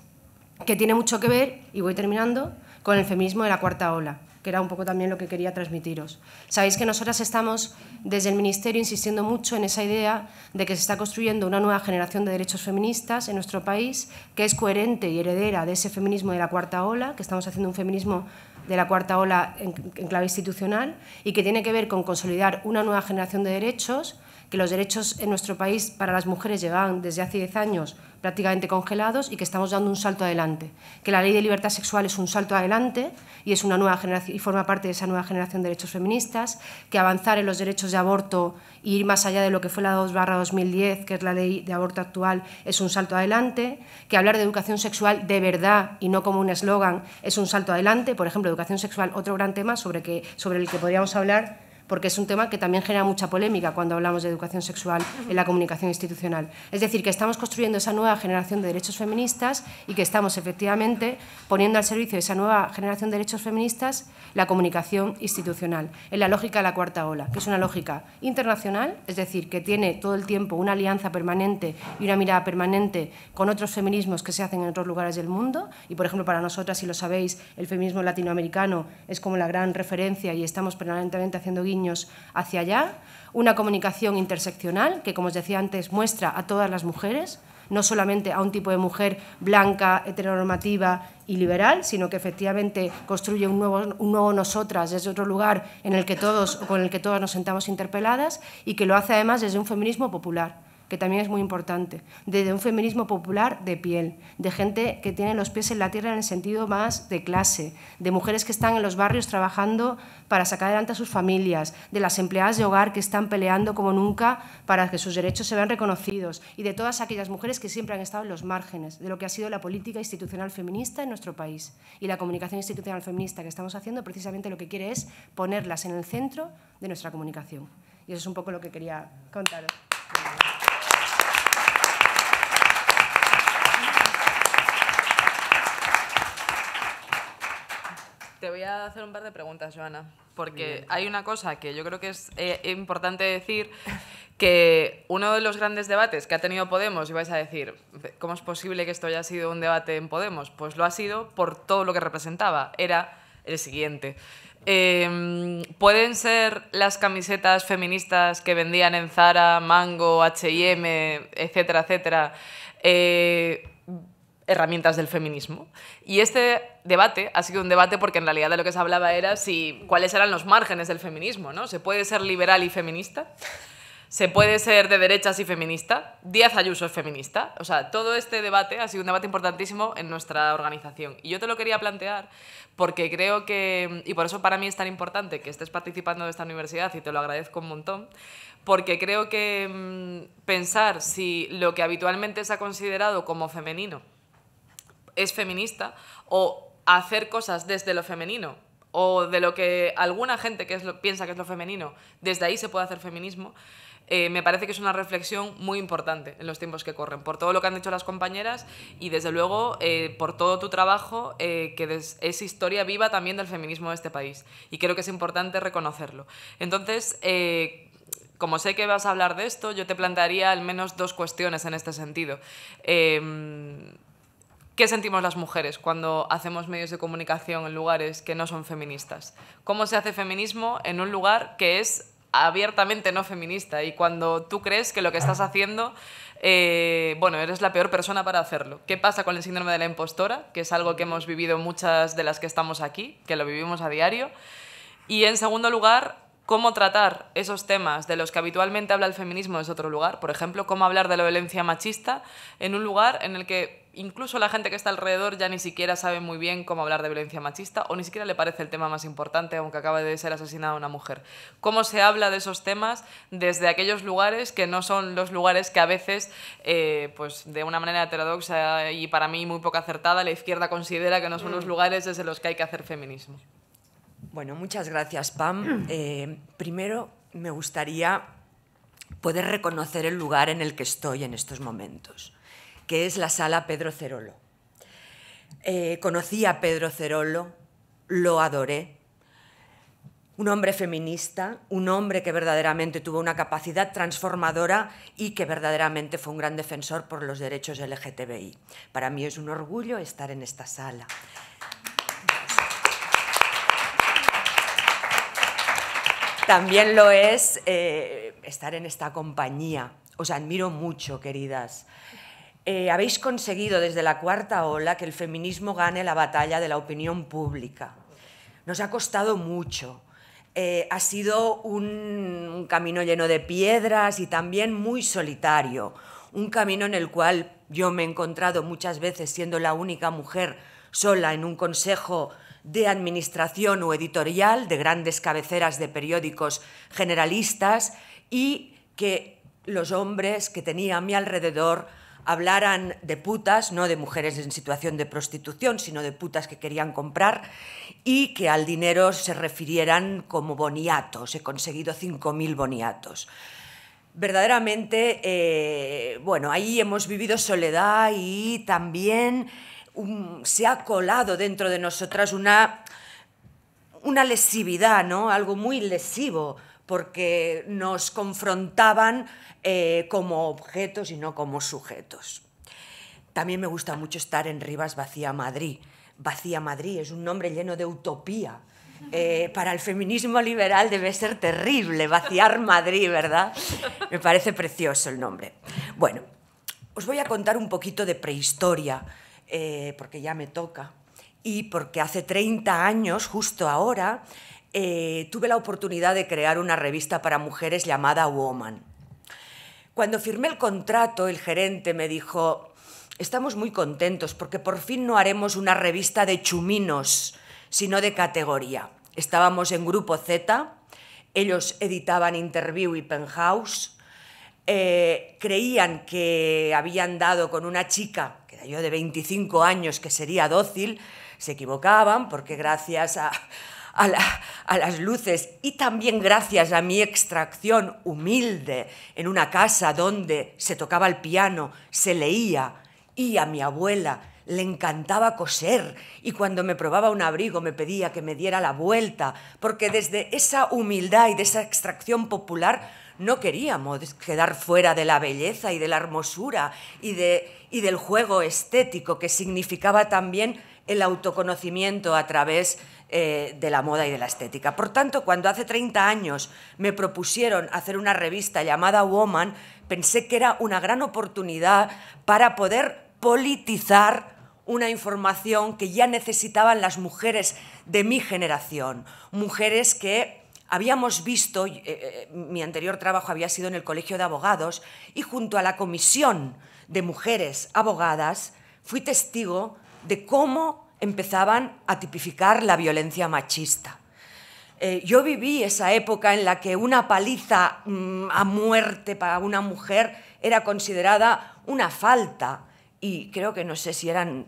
Speaker 3: que tiene mucho que ver, y voy terminando, con el feminismo de la cuarta ola que era un poco también lo que quería transmitiros. Sabéis que nosotras estamos desde el Ministerio insistiendo mucho en esa idea de que se está construyendo una nueva generación de derechos feministas en nuestro país, que es coherente y heredera de ese feminismo de la cuarta ola, que estamos haciendo un feminismo de la cuarta ola en, clave institucional y que tiene que ver con consolidar una nueva generación de derechos, que los derechos en nuestro país para las mujeres llevan desde hace 10 años prácticamente congelados y que estamos dando un salto adelante, que la ley de libertad sexual es un salto adelante y, es una nueva generación, y forma parte de esa nueva generación de derechos feministas, que avanzar en los derechos de aborto y ir más allá de lo que fue la 2 2010, que es la ley de aborto actual, es un salto adelante, que hablar de educación sexual de verdad y no como un eslogan es un salto adelante, por ejemplo, educación sexual, otro gran tema sobre, que, sobre el que podríamos hablar porque es un tema que también genera mucha polémica cuando hablamos de educación sexual en la comunicación institucional. Es decir, que estamos construyendo esa nueva generación de derechos feministas y que estamos efectivamente poniendo al servicio de esa nueva generación de derechos feministas la comunicación institucional, en la lógica de la cuarta ola, que es una lógica internacional, es decir, que tiene todo el tiempo una alianza permanente y una mirada permanente con otros feminismos que se hacen en otros lugares del mundo. Y, por ejemplo, para nosotras, si lo sabéis, el feminismo latinoamericano es como la gran referencia y estamos permanentemente haciendo guiño hacia allá, una comunicación interseccional que, como os decía antes, muestra a todas las mujeres, no solamente a un tipo de mujer blanca, heteronormativa y liberal, sino que efectivamente construye un nuevo, un nuevo nosotras desde otro lugar en el que todos, con el que todas nos sentamos interpeladas y que lo hace además desde un feminismo popular que también es muy importante, desde un feminismo popular de piel, de gente que tiene los pies en la tierra en el sentido más de clase, de mujeres que están en los barrios trabajando para sacar adelante a sus familias, de las empleadas de hogar que están peleando como nunca para que sus derechos se vean reconocidos y de todas aquellas mujeres que siempre han estado en los márgenes de lo que ha sido la política institucional feminista en nuestro país. Y la comunicación institucional feminista que estamos haciendo precisamente lo que quiere es ponerlas en el centro de nuestra comunicación. Y eso es un poco lo que quería contaros.
Speaker 1: Te voy a hacer un par de preguntas, Joana, porque hay una cosa que yo creo que es eh, importante decir, que uno de los grandes debates que ha tenido Podemos, y vais a decir, ¿cómo es posible que esto haya sido un debate en Podemos? Pues lo ha sido por todo lo que representaba. Era el siguiente. Em, ¿Pueden ser las camisetas feministas que vendían en Zara, Mango, HM, etcétera, etcétera, eh, herramientas del feminismo. Y este debate ha sido un debate porque en realidad de lo que se hablaba era si cuáles eran los márgenes del feminismo, ¿no? ¿Se puede ser liberal y feminista? ¿Se puede ser de derechas y feminista? Díaz Ayuso es feminista. O sea, todo este debate ha sido un debate importantísimo en nuestra organización. Y yo te lo quería plantear porque creo que, y por eso para mí es tan importante que estés participando de esta universidad y te lo agradezco un montón, porque creo que mm, pensar si lo que habitualmente se ha considerado como femenino es feminista o hacer cosas desde lo femenino o de lo que alguna gente que lo, piensa que es lo femenino, desde ahí se puede hacer feminismo, eh, me parece que es una reflexión muy importante en los tiempos que corren, por todo lo que han dicho las compañeras y desde luego eh, por todo tu trabajo, eh, que es historia viva también del feminismo de este país. Y creo que es importante reconocerlo. Entonces, como sé que vas a hablar de esto, yo te plantearía al menos dos cuestiones en este sentido. ¿Qué sentimos las mujeres cuando hacemos medios de comunicación en lugares que no son feministas? ¿Cómo se hace feminismo en un lugar que es abiertamente no feminista y cuando tú crees que lo que estás haciendo, eh, bueno, eres la peor persona para hacerlo? ¿Qué pasa con el síndrome de la impostora? Que es algo que hemos vivido muchas de las que estamos aquí, que lo vivimos a diario. Y en segundo lugar, cómo tratar esos temas de los que habitualmente habla el feminismo desde otro lugar. Por ejemplo, cómo hablar de la violencia machista en un lugar en el que incluso la gente que está alrededor ya ni siquiera sabe muy bien cómo hablar de violencia machista o ni siquiera le parece el tema más importante, aunque acaba de ser asesinada una mujer. ¿Cómo se habla de esos temas desde aquellos lugares que no son los lugares que a veces, eh, pues, de una manera heterodoxa y para mí muy poco acertada, la izquierda considera que no son los mm. lugares desde los que hay que hacer feminismo?
Speaker 4: Bueno, muchas gracias, Pam. Eh, primero, me gustaría poder reconocer el lugar en el que estoy en estos momentos que es la sala Pedro Cerolo. Eh, conocí a Pedro Cerolo, lo adoré. Un hombre feminista, un hombre que verdaderamente tuvo una capacidad transformadora y que verdaderamente fue un gran defensor por los derechos LGTBI. Para mí es un orgullo estar en esta sala. También lo es eh, estar en esta compañía. Os admiro mucho, queridas. Eh, habéis conseguido desde la cuarta ola que el feminismo gane la batalla de la opinión pública. Nos ha costado mucho. Eh, ha sido un, un camino lleno de piedras y también muy solitario. Un camino en el cual yo me he encontrado muchas veces siendo la única mujer sola en un consejo de administración o editorial de grandes cabeceras de periódicos generalistas y que los hombres que tenía a mi alrededor hablaran de putas, no de mujeres en situación de prostitución, sino de putas que querían comprar y que al dinero se refirieran como boniatos. He conseguido 5.000 boniatos. Verdaderamente, eh, bueno, ahí hemos vivido soledad y también se ha colado dentro de nosotras una, una lesividad, ¿no? Algo muy lesivo porque nos confrontaban eh, como objetos y no como sujetos. También me gusta mucho estar en Rivas Vacía Madrid. Vacía Madrid es un nombre lleno de utopía. Eh, para el feminismo liberal debe ser terrible vaciar Madrid, ¿verdad? Me parece precioso el nombre. Bueno, os voy a contar un poquito de prehistoria, eh, porque ya me toca, y porque hace 30 años, justo ahora, eh, tuve la oportunidad de crear una revista para mujeres llamada Woman. Cuando firmé el contrato, el gerente me dijo, estamos muy contentos porque por fin no haremos una revista de chuminos, sino de categoría. Estábamos en Grupo Z, ellos editaban Interview y Penthouse, eh, creían que habían dado con una chica, que era yo de 25 años, que sería dócil, se equivocaban porque gracias a, a, las luces y también gracias a mi extracción humilde en una casa donde se tocaba el piano, se leía y a mi abuela le encantaba coser y cuando me probaba un abrigo me pedía que me diera la vuelta, porque desde esa humildad y de esa extracción popular no queríamos quedar fuera de la belleza y de la hermosura y, de, y del juego estético que significaba también el autoconocimiento a través eh, de la moda y de la estética. Por tanto, cuando hace 30 años me propusieron hacer una revista llamada Woman, pensé que era una gran oportunidad para poder politizar una información que ya necesitaban las mujeres de mi generación, mujeres que habíamos visto, eh, eh, mi anterior trabajo había sido en el Colegio de Abogados, y junto a la Comisión de Mujeres Abogadas fui testigo de cómo empezaban a tipificar la violencia machista. Eh, yo viví esa época en la que una paliza mm, a muerte para una mujer era considerada una falta y creo que no sé si eran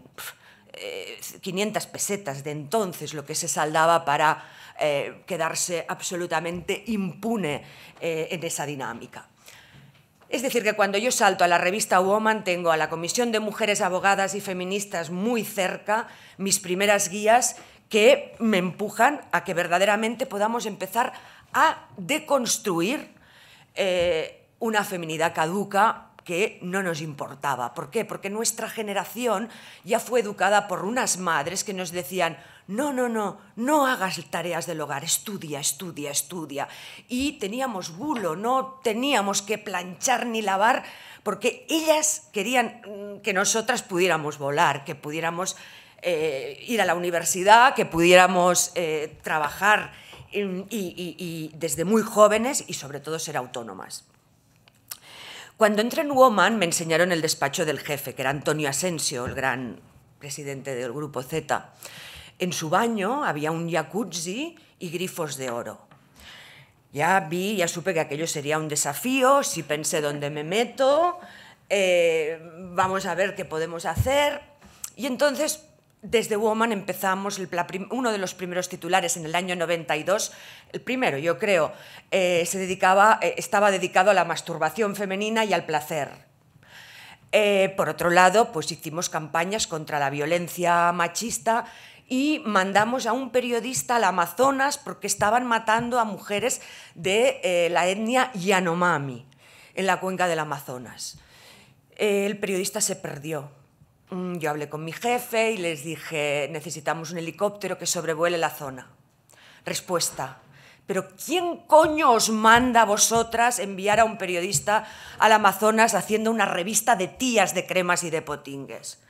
Speaker 4: 500 eh, pesetas de entonces lo que se saldaba para eh, quedarse absolutamente impune en esa dinámica. Es decir, que cuando yo salto a la revista Woman tengo a la Comisión de Mujeres Abogadas y Feministas muy cerca, mis primeras guías que me empujan a que verdaderamente podamos empezar a deconstruir eh, una feminidad caduca que no nos importaba. ¿Por qué? Porque nuestra generación ya fue educada por unas madres que nos decían, no, no, no, no hagas tareas del hogar, estudia, estudia, estudia. Y teníamos bulo, no teníamos que planchar ni lavar, porque ellas querían mm, que nosotras pudiéramos volar, que pudiéramos eh, ir a la universidad, que pudiéramos eh, trabajar mm, y desde muy jóvenes y sobre todo ser autónomas. Cuando entré en Woman me enseñaron el despacho del jefe, que era Antonio Asensio, el gran presidente del Grupo Z. En su baño había un jacuzzi y grifos de oro. Ya vi, ya supe que aquello sería un desafío, si pensé dónde me meto, eh, vamos a ver qué podemos hacer. Y entonces desde Woman empezamos uno de los primeros titulares en el año 92, el primero yo creo, eh, se eh, estaba dedicado a la masturbación femenina y al placer. Eh, por otro lado, pues hicimos campañas contra la violencia machista y mandamos a un periodista al Amazonas porque estaban matando a mujeres de la etnia Yanomami en la cuenca del Amazonas. el periodista se perdió Mm, yo hablé con mi jefe y les dije, necesitamos un helicóptero que sobrevuele la zona. Respuesta, pero ¿quién coño os manda a vosotras enviar a un periodista al Amazonas haciendo una revista de tías de cremas y de potingues?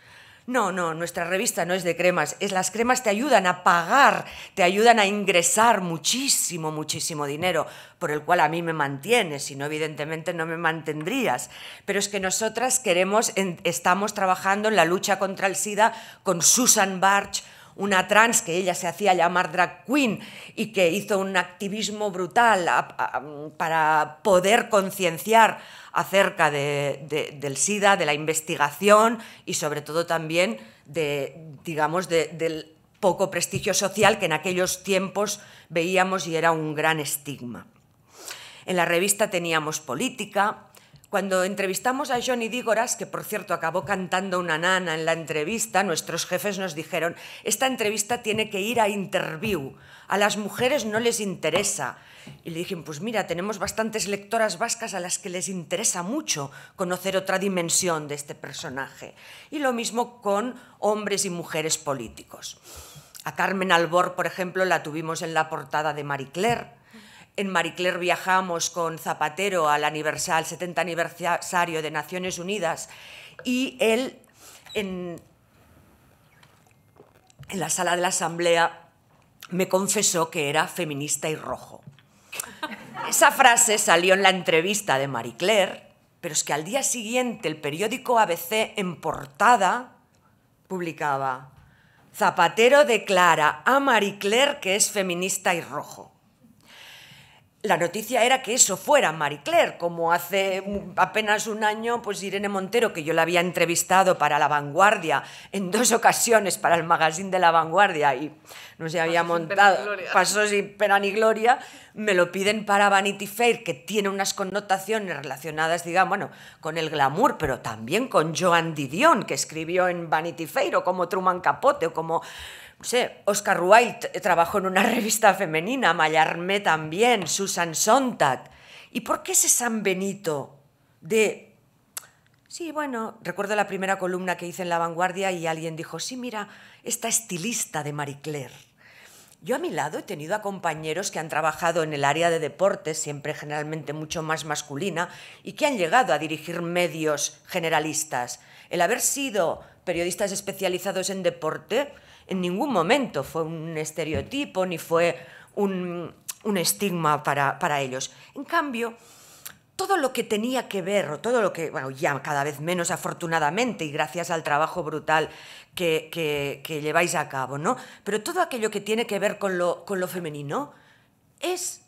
Speaker 4: No, no, nuestra revista no es de cremas, es las cremas te ayudan a pagar, te ayudan a ingresar muchísimo, muchísimo dinero, por el cual a mí me mantienes, si no evidentemente no me mantendrías. Pero es que nosotras queremos, estamos trabajando en la lucha contra el SIDA con Susan Barch, una trans que ella se hacía llamar drag queen y que hizo un activismo brutal para poder concienciar acerca del SIDA, de la investigación y sobre todo también de, digamos, del poco prestigio social que en aquellos tiempos veíamos y era un gran estigma. En la revista teníamos política, cuando entrevistamos a Johnny Dígoras, que por cierto acabó cantando una nana en la entrevista, nuestros jefes nos dijeron, esta entrevista tiene que ir a interview, a las mujeres no les interesa. Y le dije, pues mira, tenemos bastantes lectoras vascas a las que les interesa mucho conocer otra dimensión de este personaje. Y lo mismo con hombres y mujeres políticos. A Carmen Albor, por ejemplo, la tuvimos en la portada de Marie Claire en Marie viajamos con Zapatero al, aniversario, 70 aniversario de Naciones Unidas y él en, en la sala de la asamblea me confesó que era feminista y rojo. Esa frase salió en la entrevista de Marie pero es que al día siguiente el periódico ABC en portada publicaba Zapatero declara a Marie que es feminista y rojo la noticia era que eso fuera Marie Claire, como hace apenas un año, pues Irene Montero, que yo la había entrevistado para La Vanguardia, en dos ocasiones para el magazine de La Vanguardia, y no se había montado, pasó sin pena ni gloria, me lo piden para Vanity Fair, que tiene unas connotaciones relacionadas, digamos, bueno, con el glamour, pero también con Joan Didion, que escribió en Vanity Fair, o como Truman Capote, o como Oscar Wilde trabajó en una revista femenina, Mayarmé también, Susan Sontag. ¿Y por qué ese San Benito de... Sí, bueno, recuerdo la primera columna que hice en La Vanguardia y alguien dijo, sí, mira, esta estilista de Marie Claire. Yo a mi lado he tenido a compañeros que han trabajado en el área de deportes, siempre generalmente mucho más masculina, y que han llegado a dirigir medios generalistas. El haber sido periodistas especializados en deporte en ningún momento fue un estereotipo ni fue un, estigma para, ellos. En cambio, todo lo que tenía que ver, o todo lo que, bueno, ya cada vez menos afortunadamente y gracias al trabajo brutal que, lleváis a cabo, ¿no? Pero todo aquello que tiene que ver con lo, femenino es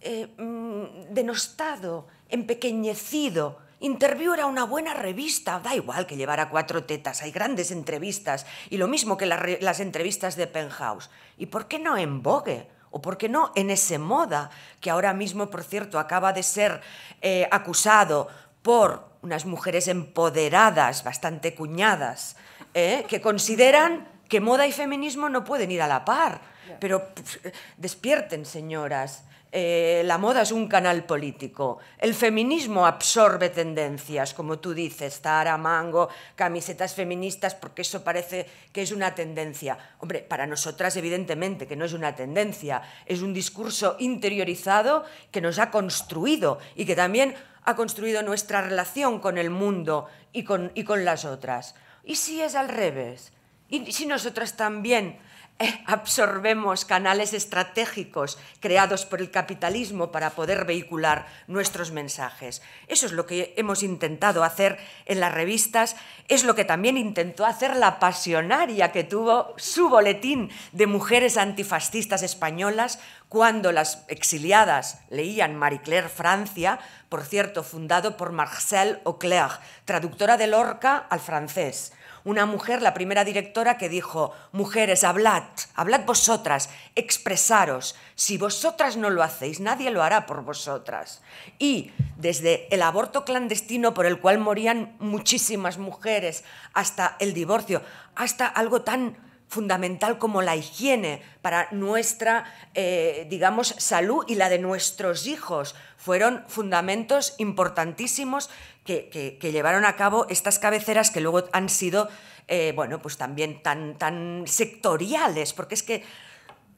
Speaker 4: eh, mm, denostado, empequeñecido, Interview era una buena revista, da igual que llevara cuatro tetas, hay grandes entrevistas, y lo mismo que las entrevistas de Penthouse. ¿Y por qué no en Vogue? ¿O por qué no en ese moda, que ahora mismo, por cierto, acaba de ser eh, acusado por unas mujeres empoderadas, bastante cuñadas, eh, que consideran que moda y feminismo no pueden ir a la par? Pero pues, eh, despierten, señoras. Eh, la moda es un canal político. El feminismo absorbe tendencias, como tú dices, a Mango, camisetas feministas, porque eso parece que es una tendencia. Hombre, para nosotras evidentemente que no es una tendencia, es un discurso interiorizado que nos ha construido y que también ha construido nuestra relación con el mundo y con, y con las otras. ¿Y si es al revés? ¿Y si nosotras también eh, absorbemos canales estratégicos creados por el capitalismo para poder vehicular nuestros mensajes. Eso es lo que hemos intentado hacer en las revistas, es lo que también intentó hacer la pasionaria que tuvo su boletín de mujeres antifascistas españolas cuando las exiliadas leían Marie Claire Francia, por cierto, fundado por Marcel Auclair, traductora de Lorca al francés una mujer, la primera directora, que dijo, mujeres, hablad, hablad vosotras, expresaros, si vosotras no lo hacéis, nadie lo hará por vosotras. Y desde el aborto clandestino por el cual morían muchísimas mujeres, hasta el divorcio, hasta algo tan fundamental como la higiene para nuestra, eh, digamos, salud y la de nuestros hijos. Fueron fundamentos importantísimos que, llevaron a cabo estas cabeceras que luego han sido, eh, bueno, pues también tan, sectoriales, porque es que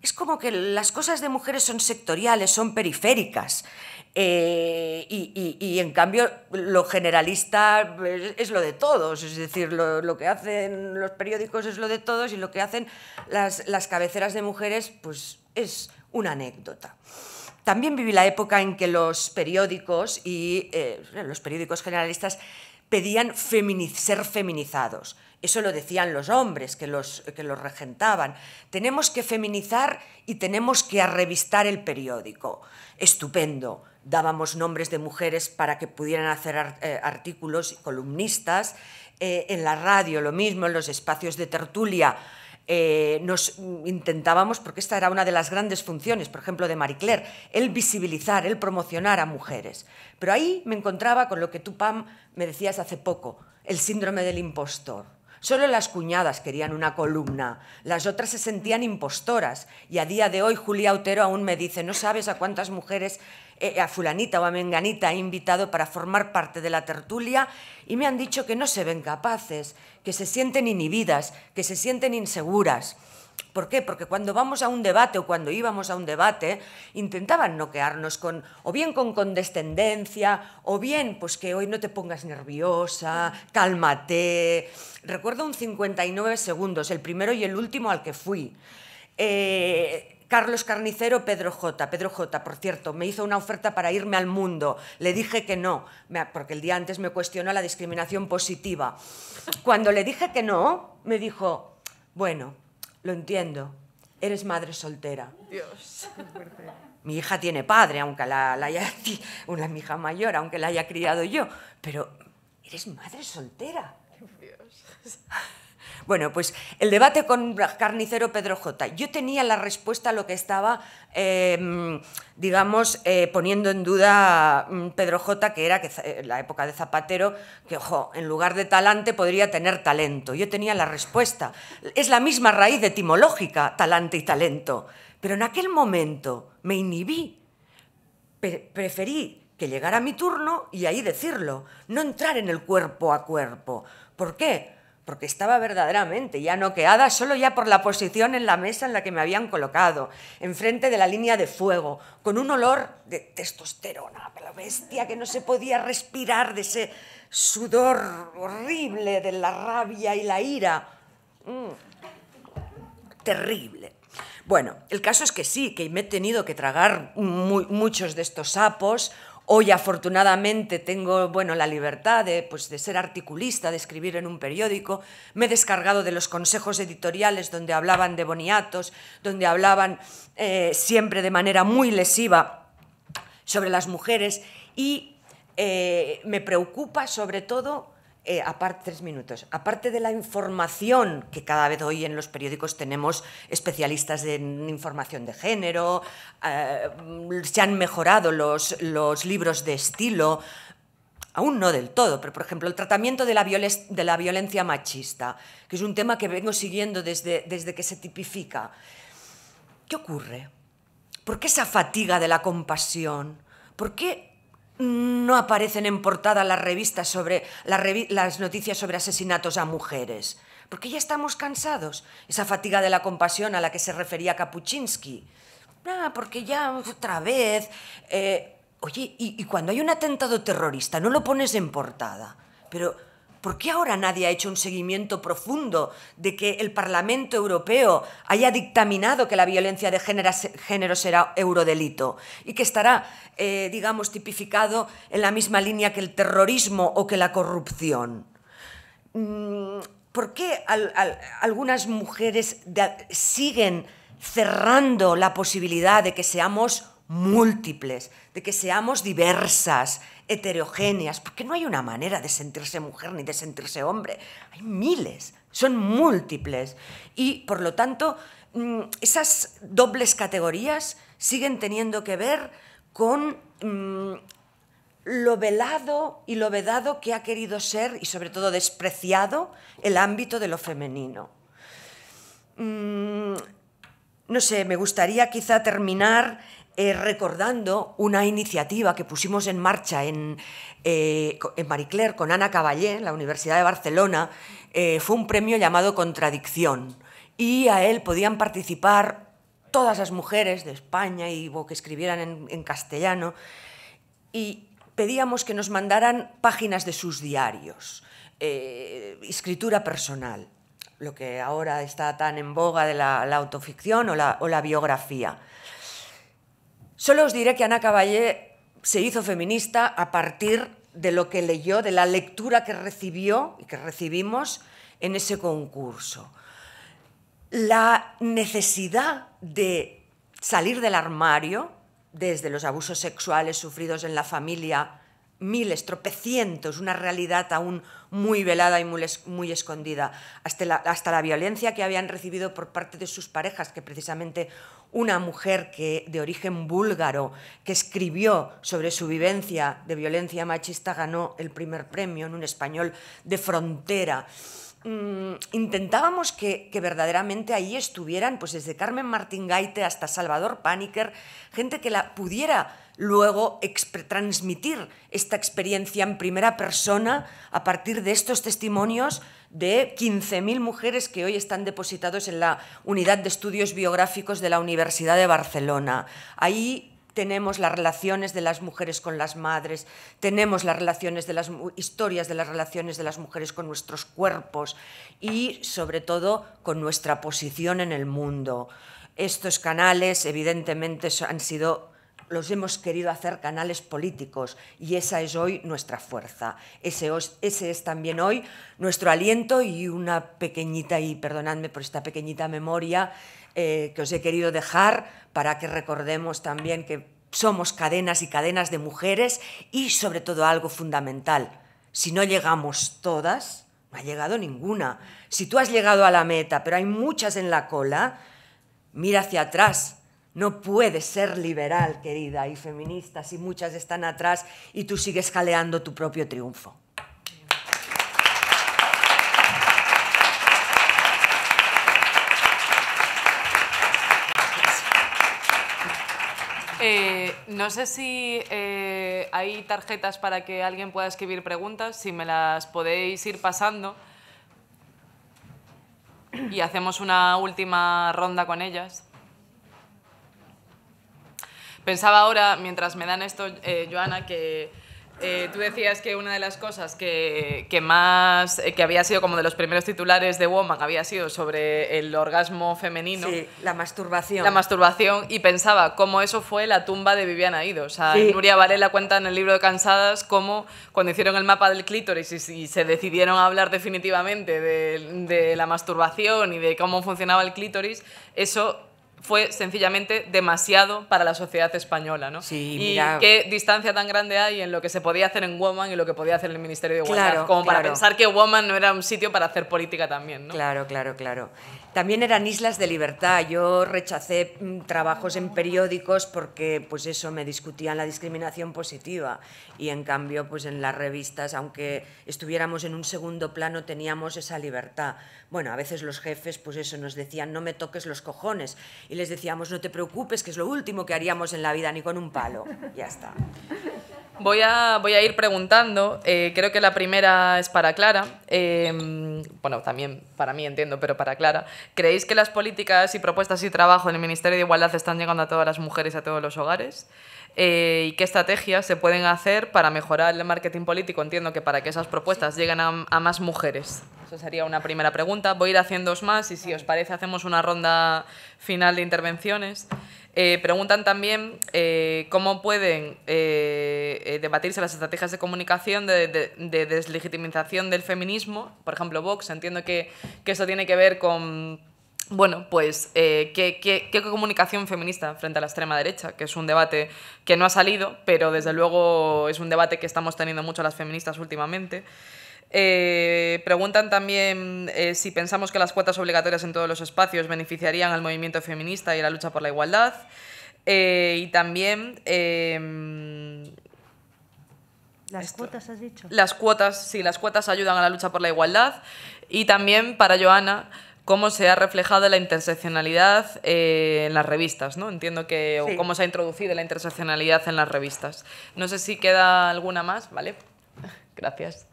Speaker 4: es como que las cosas de mujeres son sectoriales, son periféricas. Eh, y, en cambio lo generalista es, lo de todos, es decir, lo, que hacen los periódicos es lo de todos y lo que hacen las, las cabeceras de mujeres pues es una anécdota. También viví la época en que los periódicos y eh, los periódicos generalistas pedían ser feminizados. Eso lo decían los hombres que los, que regentaban. Tenemos que feminizar y tenemos que arrevistar el periódico. Estupendo. Dábamos nombres de mujeres para que pudieran hacer eh, artículos y columnistas. Eh, en la radio lo mismo, en los espacios de tertulia eh, nos intentábamos, porque esta era una de las grandes funciones, por ejemplo, de Marie Claire, el visibilizar, el promocionar a mujeres. Pero ahí me encontraba con lo que tú, Pam, me decías hace poco, el síndrome del impostor. Solo las cuñadas querían una columna, las otras se sentían impostoras y a día de hoy Julia Otero aún me dice, no sabes a cuántas mujeres eh, a fulanita o a menganita he invitado para formar parte de la tertulia y me han dicho que no se ven capaces, que se sienten inhibidas, que se sienten inseguras. ¿Por qué? Porque cuando vamos a un debate o cuando íbamos a un debate, intentaban noquearnos con, o bien con condescendencia, o bien, pues que hoy no te pongas nerviosa, cálmate. Recuerdo un 59 segundos, el primero y el último al que fui. Eh, Carlos Carnicero, Pedro J. Pedro J, por cierto, me hizo una oferta para irme al mundo. Le dije que no, porque el día antes me cuestionó la discriminación positiva. Cuando le dije que no, me dijo, bueno, lo entiendo, eres madre soltera. Dios, Mi hija tiene padre, aunque la, haya, una mi hija mayor, aunque la haya criado yo, pero eres madre soltera. Dios. Bueno, pues el debate con carnicero Pedro J. Yo tenía la respuesta a lo que estaba, em, digamos, eh, poniendo en duda mm, Pedro J, que era que eh, la época de Zapatero, que ojo, en lugar de talante podría tener talento. Yo tenía la respuesta. Es la misma raíz etimológica, talante y talento. Pero en aquel momento me inhibí. preferí que llegara mi turno y ahí decirlo, no entrar en el cuerpo a cuerpo. ¿Por qué? porque estaba verdaderamente ya noqueada solo ya por la posición en la mesa en la que me habían colocado, enfrente de la línea de fuego, con un olor de testosterona, la bestia que no se podía respirar de ese sudor horrible de la rabia y la ira. Mm, terrible. Bueno, el caso es que sí, que me he tenido que tragar muchos de estos sapos, Hoy afortunadamente tengo bueno, la libertad pues, de, ser articulista, de escribir en un periódico. Me he descargado de los consejos editoriales donde hablaban de boniatos, donde hablaban eh, siempre de manera muy lesiva sobre las mujeres y eh, me preocupa sobre todo eh, aparte, minutos, aparte de la información que cada vez hoy en los periódicos tenemos especialistas en información de género, eh, se han mejorado los, los libros de estilo, aún no del todo, pero por ejemplo el tratamiento de la, de la violencia machista, que es un tema que vengo siguiendo desde, desde que se tipifica. ¿Qué ocurre? ¿Por qué esa fatiga de la compasión? ¿Por qué no aparecen en portada las revistas sobre las, noticias sobre asesinatos a mujeres, porque ya estamos cansados. Esa fatiga de la compasión a la que se refería Kapuczynski. Ah, porque ya otra vez. Eh, oye, y, y cuando hay un atentado terrorista no lo pones en portada, pero ¿Por qué ahora nadie ha hecho un seguimiento profundo de que el Parlamento Europeo haya dictaminado que la violencia de género será eurodelito y que estará, eh, digamos, tipificado en la misma línea que el terrorismo o que la corrupción? Mm, ¿Por qué algunas mujeres siguen cerrando la posibilidad de que seamos múltiples, de que seamos diversas, heterogéneas, porque no hay una manera de sentirse mujer ni de sentirse hombre. Hay miles, son múltiples. Y por lo tanto, mm, esas dobles categorías siguen teniendo que ver con mm, lo velado y lo vedado que ha querido ser y sobre todo despreciado el ámbito de lo femenino. Mm, no sé, me gustaría quizá terminar eh, recordando una iniciativa que pusimos en marcha en, eh, con Ana Caballé, en la Universidad de Barcelona, eh, fue un premio llamado Contradicción. Y a él podían participar todas las mujeres de España y que escribieran en, castellano. Y pedíamos que nos mandaran páginas de sus diarios, eh, escritura personal, lo que ahora está tan en boga de la, autoficción o la biografía. Solo os diré que Ana Caballé se hizo feminista a partir de lo que leyó, de la lectura que recibió y que recibimos en ese concurso. La necesidad de salir del armario, desde los abusos sexuales sufridos en la familia miles, tropecientos, una realidad aún muy velada y muy, escondida, hasta la, hasta la, violencia que habían recibido por parte de sus parejas, que precisamente una mujer que, de origen búlgaro que escribió sobre su vivencia de violencia machista ganó el primer premio en un español de frontera mm, intentábamos que, que, verdaderamente ahí estuvieran, pues desde Carmen Martín Gaite hasta Salvador Paniker, gente que la pudiera luego transmitir esta experiencia en primera persona a partir de estos testimonios de 15.000 mujeres que hoy están depositados en la Unidad de Estudios Biográficos de la Universidad de Barcelona. Ahí tenemos las relaciones de las mujeres con las madres, tenemos las relaciones de las historias de las relaciones de las mujeres con nuestros cuerpos y sobre todo con nuestra posición en el mundo. Estos canales evidentemente han sido los hemos querido hacer canales políticos y esa es hoy nuestra fuerza. Ese, es también hoy nuestro aliento y una pequeñita, y perdonadme por esta pequeñita memoria eh, que os he querido dejar para que recordemos también que somos cadenas y cadenas de mujeres y sobre todo algo fundamental. Si no llegamos todas, no ha llegado ninguna. Si tú has llegado a la meta, pero hay muchas en la cola, mira hacia atrás, no puedes ser liberal, querida, y feminista si muchas están atrás y tú sigues caleando tu propio triunfo.
Speaker 1: Eh, no sé si eh, hay tarjetas para que alguien pueda escribir preguntas, si me las podéis ir pasando y hacemos una última ronda con ellas. Pensaba ahora, mientras me dan esto, eh, Joana, que eh, tú decías que una de las cosas que, más, eh, que había sido como de los primeros titulares de Woman, había sido sobre el orgasmo femenino. Sí, la masturbación. La masturbación, y pensaba cómo eso fue la tumba de Viviana Ido. O sea, Nuria Varela cuenta en el libro de Cansadas cómo cuando hicieron el mapa del clítoris y, se decidieron a hablar definitivamente de la masturbación y de cómo funcionaba el clítoris, eso fue sencillamente demasiado para la sociedad española, ¿no? y qué distancia tan grande hay en lo que se podía hacer en Woman y lo que podía hacer en el Ministerio de Igualdad, como para pensar que Woman no era un sitio para hacer política también, ¿no? Claro, claro, claro. También eran islas de libertad.
Speaker 4: Yo rechacé mm, trabajos en periódicos porque, pues eso, me discutían la discriminación positiva y, en cambio, pues en las revistas, aunque estuviéramos en un segundo plano, teníamos esa libertad. Bueno, a veces los jefes, pues eso, nos decían, no me toques los cojones y les decíamos, no te preocupes, que es lo último que haríamos en la vida, ni con un palo. Ya está.
Speaker 1: Voy a, voy a ir preguntando. Eh, creo que la primera es para Clara. Em, bueno, también para mí entiendo, pero para Clara. ¿Creéis que las políticas y propuestas y trabajo en el Ministerio de Igualdad están llegando a todas las mujeres, a todos los hogares? Eh, y qué estrategias se pueden hacer para mejorar el marketing político, entiendo que para que esas propuestas lleguen a, más mujeres. Esa sería una primera pregunta. Voy a ir haciendo dos más y si os parece hacemos una ronda final de intervenciones. Eh, preguntan también eh, cómo pueden debatirse las estrategias de comunicación de, deslegitimización del feminismo. Por ejemplo, Vox, entiendo que eso tiene que ver con bueno, pues, eh, ¿qué, comunicación feminista frente a la extrema derecha? Que es un debate que no ha salido, pero desde luego es un debate que estamos teniendo mucho las feministas últimamente. Eh, preguntan también eh, si pensamos que las cuotas obligatorias en todos los espacios beneficiarían al movimiento feminista y a la lucha por la igualdad. y también... Em,
Speaker 3: las cuotas, has
Speaker 1: dicho. Las cuotas, sí, las cuotas ayudan a la lucha por la igualdad. Y también para Joana, cómo se ha reflejado la interseccionalidad eh, en las revistas, ¿no? Entiendo que, o cómo se ha introducido la interseccionalidad en las revistas. No sé si queda alguna más, ¿vale? Gracias.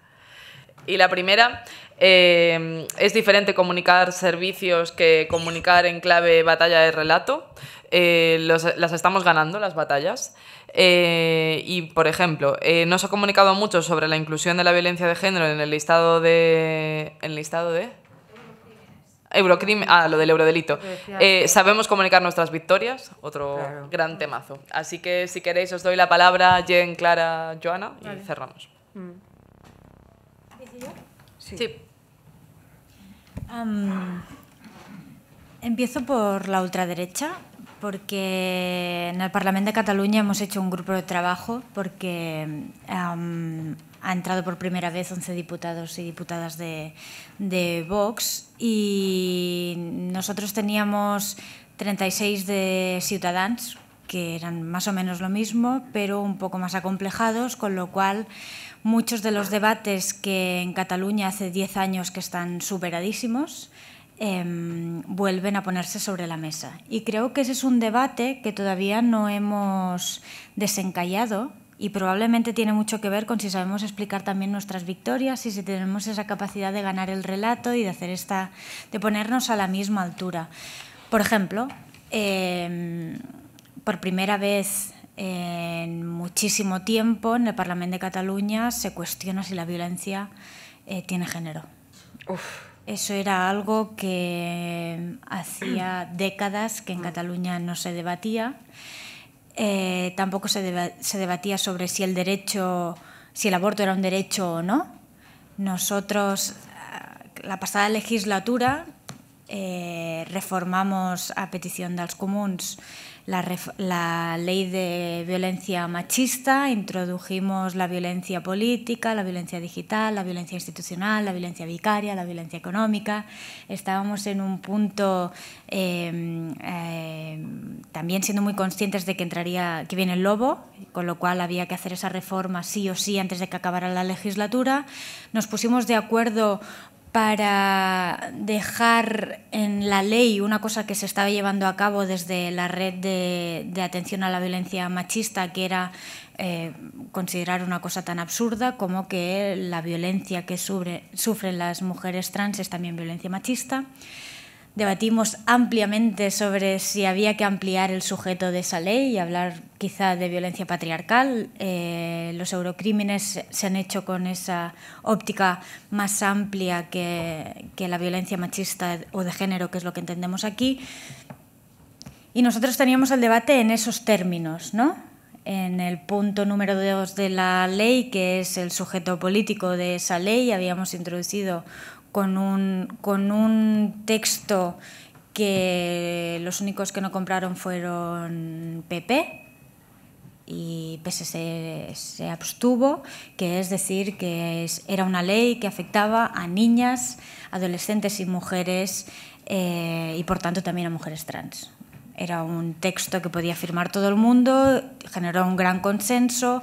Speaker 1: Y la primera, eh, es diferente comunicar servicios que comunicar en clave batalla de relato. Eh, las estamos ganando, las batallas. y, por ejemplo, no se ha comunicado mucho sobre la inclusión de la violencia de género en el listado de... ¿En el listado de? Eurocrimen, ah, lo del eurodelito. Eh, sabemos comunicar nuestras victorias, otro gran temazo. Así que si queréis os doy la palabra, Jen, Clara, Joana y cerramos.
Speaker 2: Mm. empiezo por la ultraderecha, porque en el Parlamento de Cataluña hemos hecho un grupo de trabajo porque ha entrado por primera vez 11 diputados y diputadas de, Vox y nosotros teníamos 36 de Ciudadans que eran más o menos lo mismo, pero un poco más acomplejados, con lo cual muchos de los debates que en Cataluña hace 10 años que están superadísimos, em, vuelven a ponerse sobre la mesa. Y creo que ese es un debate que todavía no hemos desencallado y probablemente tiene mucho que ver con si sabemos explicar también nuestras victorias y si tenemos esa capacidad de ganar el relato y de hacer esta, de ponernos a la misma altura. Por ejemplo, em, por primera vez en muchísimo tiempo en el Parlamento de Cataluña se cuestiona si la violencia eh, tiene género. Eso era algo que hacía décadas que en mm. Cataluña no se debatía eh, tampoco se, debatía sobre si el derecho, si el aborto era un derecho o no. Nosotros, eh, la pasada legislatura, eh, reformamos a petición de los comunes la, ley de violencia machista, introdujimos la violencia política, la violencia digital, la violencia institucional, la violencia vicaria, la violencia económica. Estábamos en un punto em, eh, también siendo muy conscientes de que entraría, que viene el lobo, con lo cual había que hacer esa reforma sí o sí antes de que acabara la legislatura. Nos pusimos de acuerdo para dejar en la ley una cosa que se estaba llevando a cabo desde la red de, atención a la violencia machista, que era eh, considerar una cosa tan absurda como que la violencia que sufren las mujeres trans es también violencia machista. Debatimos ampliamente sobre si había que ampliar el sujeto de esa ley y hablar quizá de violencia patriarcal. Eh, los eurocrímenes se han hecho con esa óptica más amplia que, la violencia machista o de género, que es lo que entendemos aquí. Y nosotros teníamos el debate en esos términos, ¿no? En el punto número dos de la ley, que es el sujeto político de esa ley, habíamos introducido con un, con un texto que los únicos que no compraron fueron PP y PSC se abstuvo, que es decir, que es, era una ley que afectaba a niñas, adolescentes y mujeres eh, y por tanto también a mujeres trans. Era un texto que podía firmar todo el mundo, generó un gran consenso.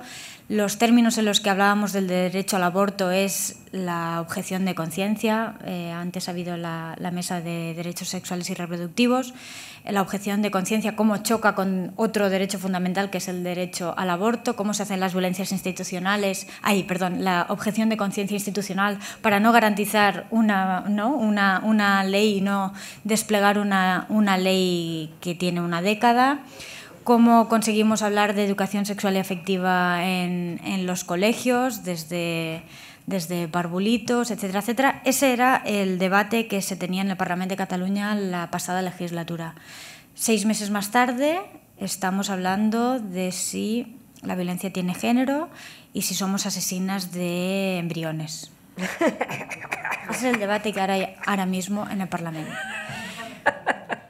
Speaker 2: Los términos en los que hablábamos del derecho al aborto es la objeción de conciencia, eh, antes ha habido la, Mesa de Derechos Sexuales y Reproductivos, eh, la objeción de conciencia, cómo choca con otro derecho fundamental que es el derecho al aborto, cómo se hacen las violencias institucionales, ahí, perdón, la objeción de conciencia institucional para no garantizar una, una, ley y no desplegar una, ley que tiene una década cómo conseguimos hablar de educación sexual y afectiva en, en los colegios, desde desde barbulitos, etcétera, etcétera. Ese era el debate que se tenía en el Parlamento de Cataluña la pasada legislatura. Seis meses más tarde estamos hablando de si la violencia tiene género y si somos asesinas de embriones. Ese es el debate que ahora hay ahora mismo en el Parlamento.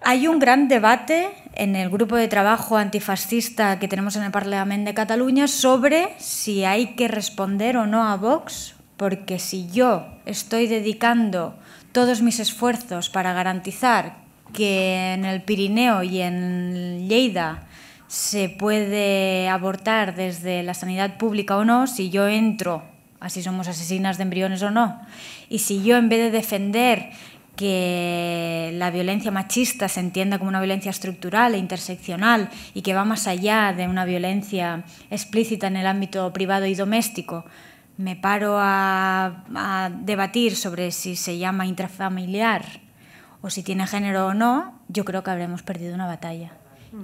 Speaker 2: Hay un gran debate en el grupo de trabajo antifascista que tenemos en el Parlamento de Cataluña sobre si hay que responder o no a Vox porque si yo estoy dedicando todos mis esfuerzos para garantizar que en el Pirineo y en Lleida se puede abortar desde la sanidad pública o no, si yo entro, así somos asesinas de embriones o no, y si yo en vez de defender que la violencia machista se entienda como una violencia estructural e interseccional y que va más allá de una violencia explícita en el ámbito privado y doméstico, me paro a, debatir sobre si se llama intrafamiliar o si tiene género o no, yo creo que habremos perdido una batalla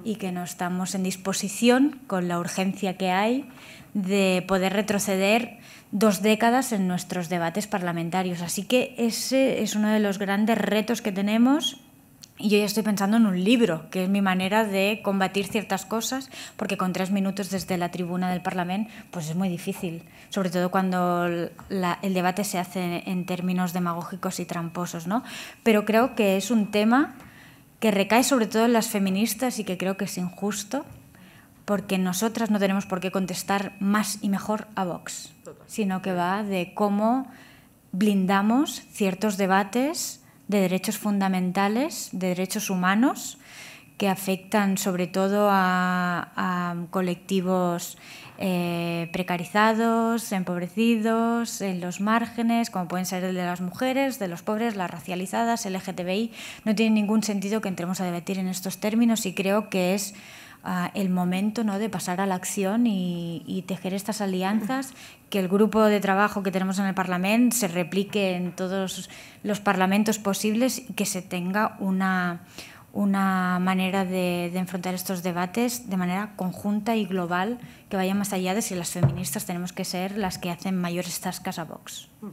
Speaker 2: y que no estamos en disposición, con la urgencia que hay, de poder retroceder dos décadas en nuestros debates parlamentarios. Así que ese es uno de los grandes retos que tenemos y yo ya estoy pensando en un libro, que es mi manera de combatir ciertas cosas, porque con tres minutos desde la tribuna del Parlamento pues es muy difícil, sobre todo cuando el debate se hace en términos demagógicos y tramposos. ¿no? Pero creo que es un tema que recae sobre todo en las feministas y que creo que es injusto, porque nosotras no tenemos por qué contestar más y mejor a Vox, sino que va de cómo blindamos ciertos debates de derechos fundamentales, de derechos humanos, que afectan sobre todo a, colectivos eh, precarizados, empobrecidos, en los márgenes, como pueden ser el de las mujeres, de los pobres, las racializadas, LGTBI. No tiene ningún sentido que entremos a debatir en estos términos y creo que es Ah, el momento ¿no? de pasar a la acción y, tejer estas alianzas, que el grupo de trabajo que tenemos en el Parlamento se replique en todos los parlamentos posibles y que se tenga una, manera de, de, enfrentar estos debates de manera conjunta y global que vaya más allá de si las feministas tenemos que ser las que hacen mayores tascas a Vox. Mm.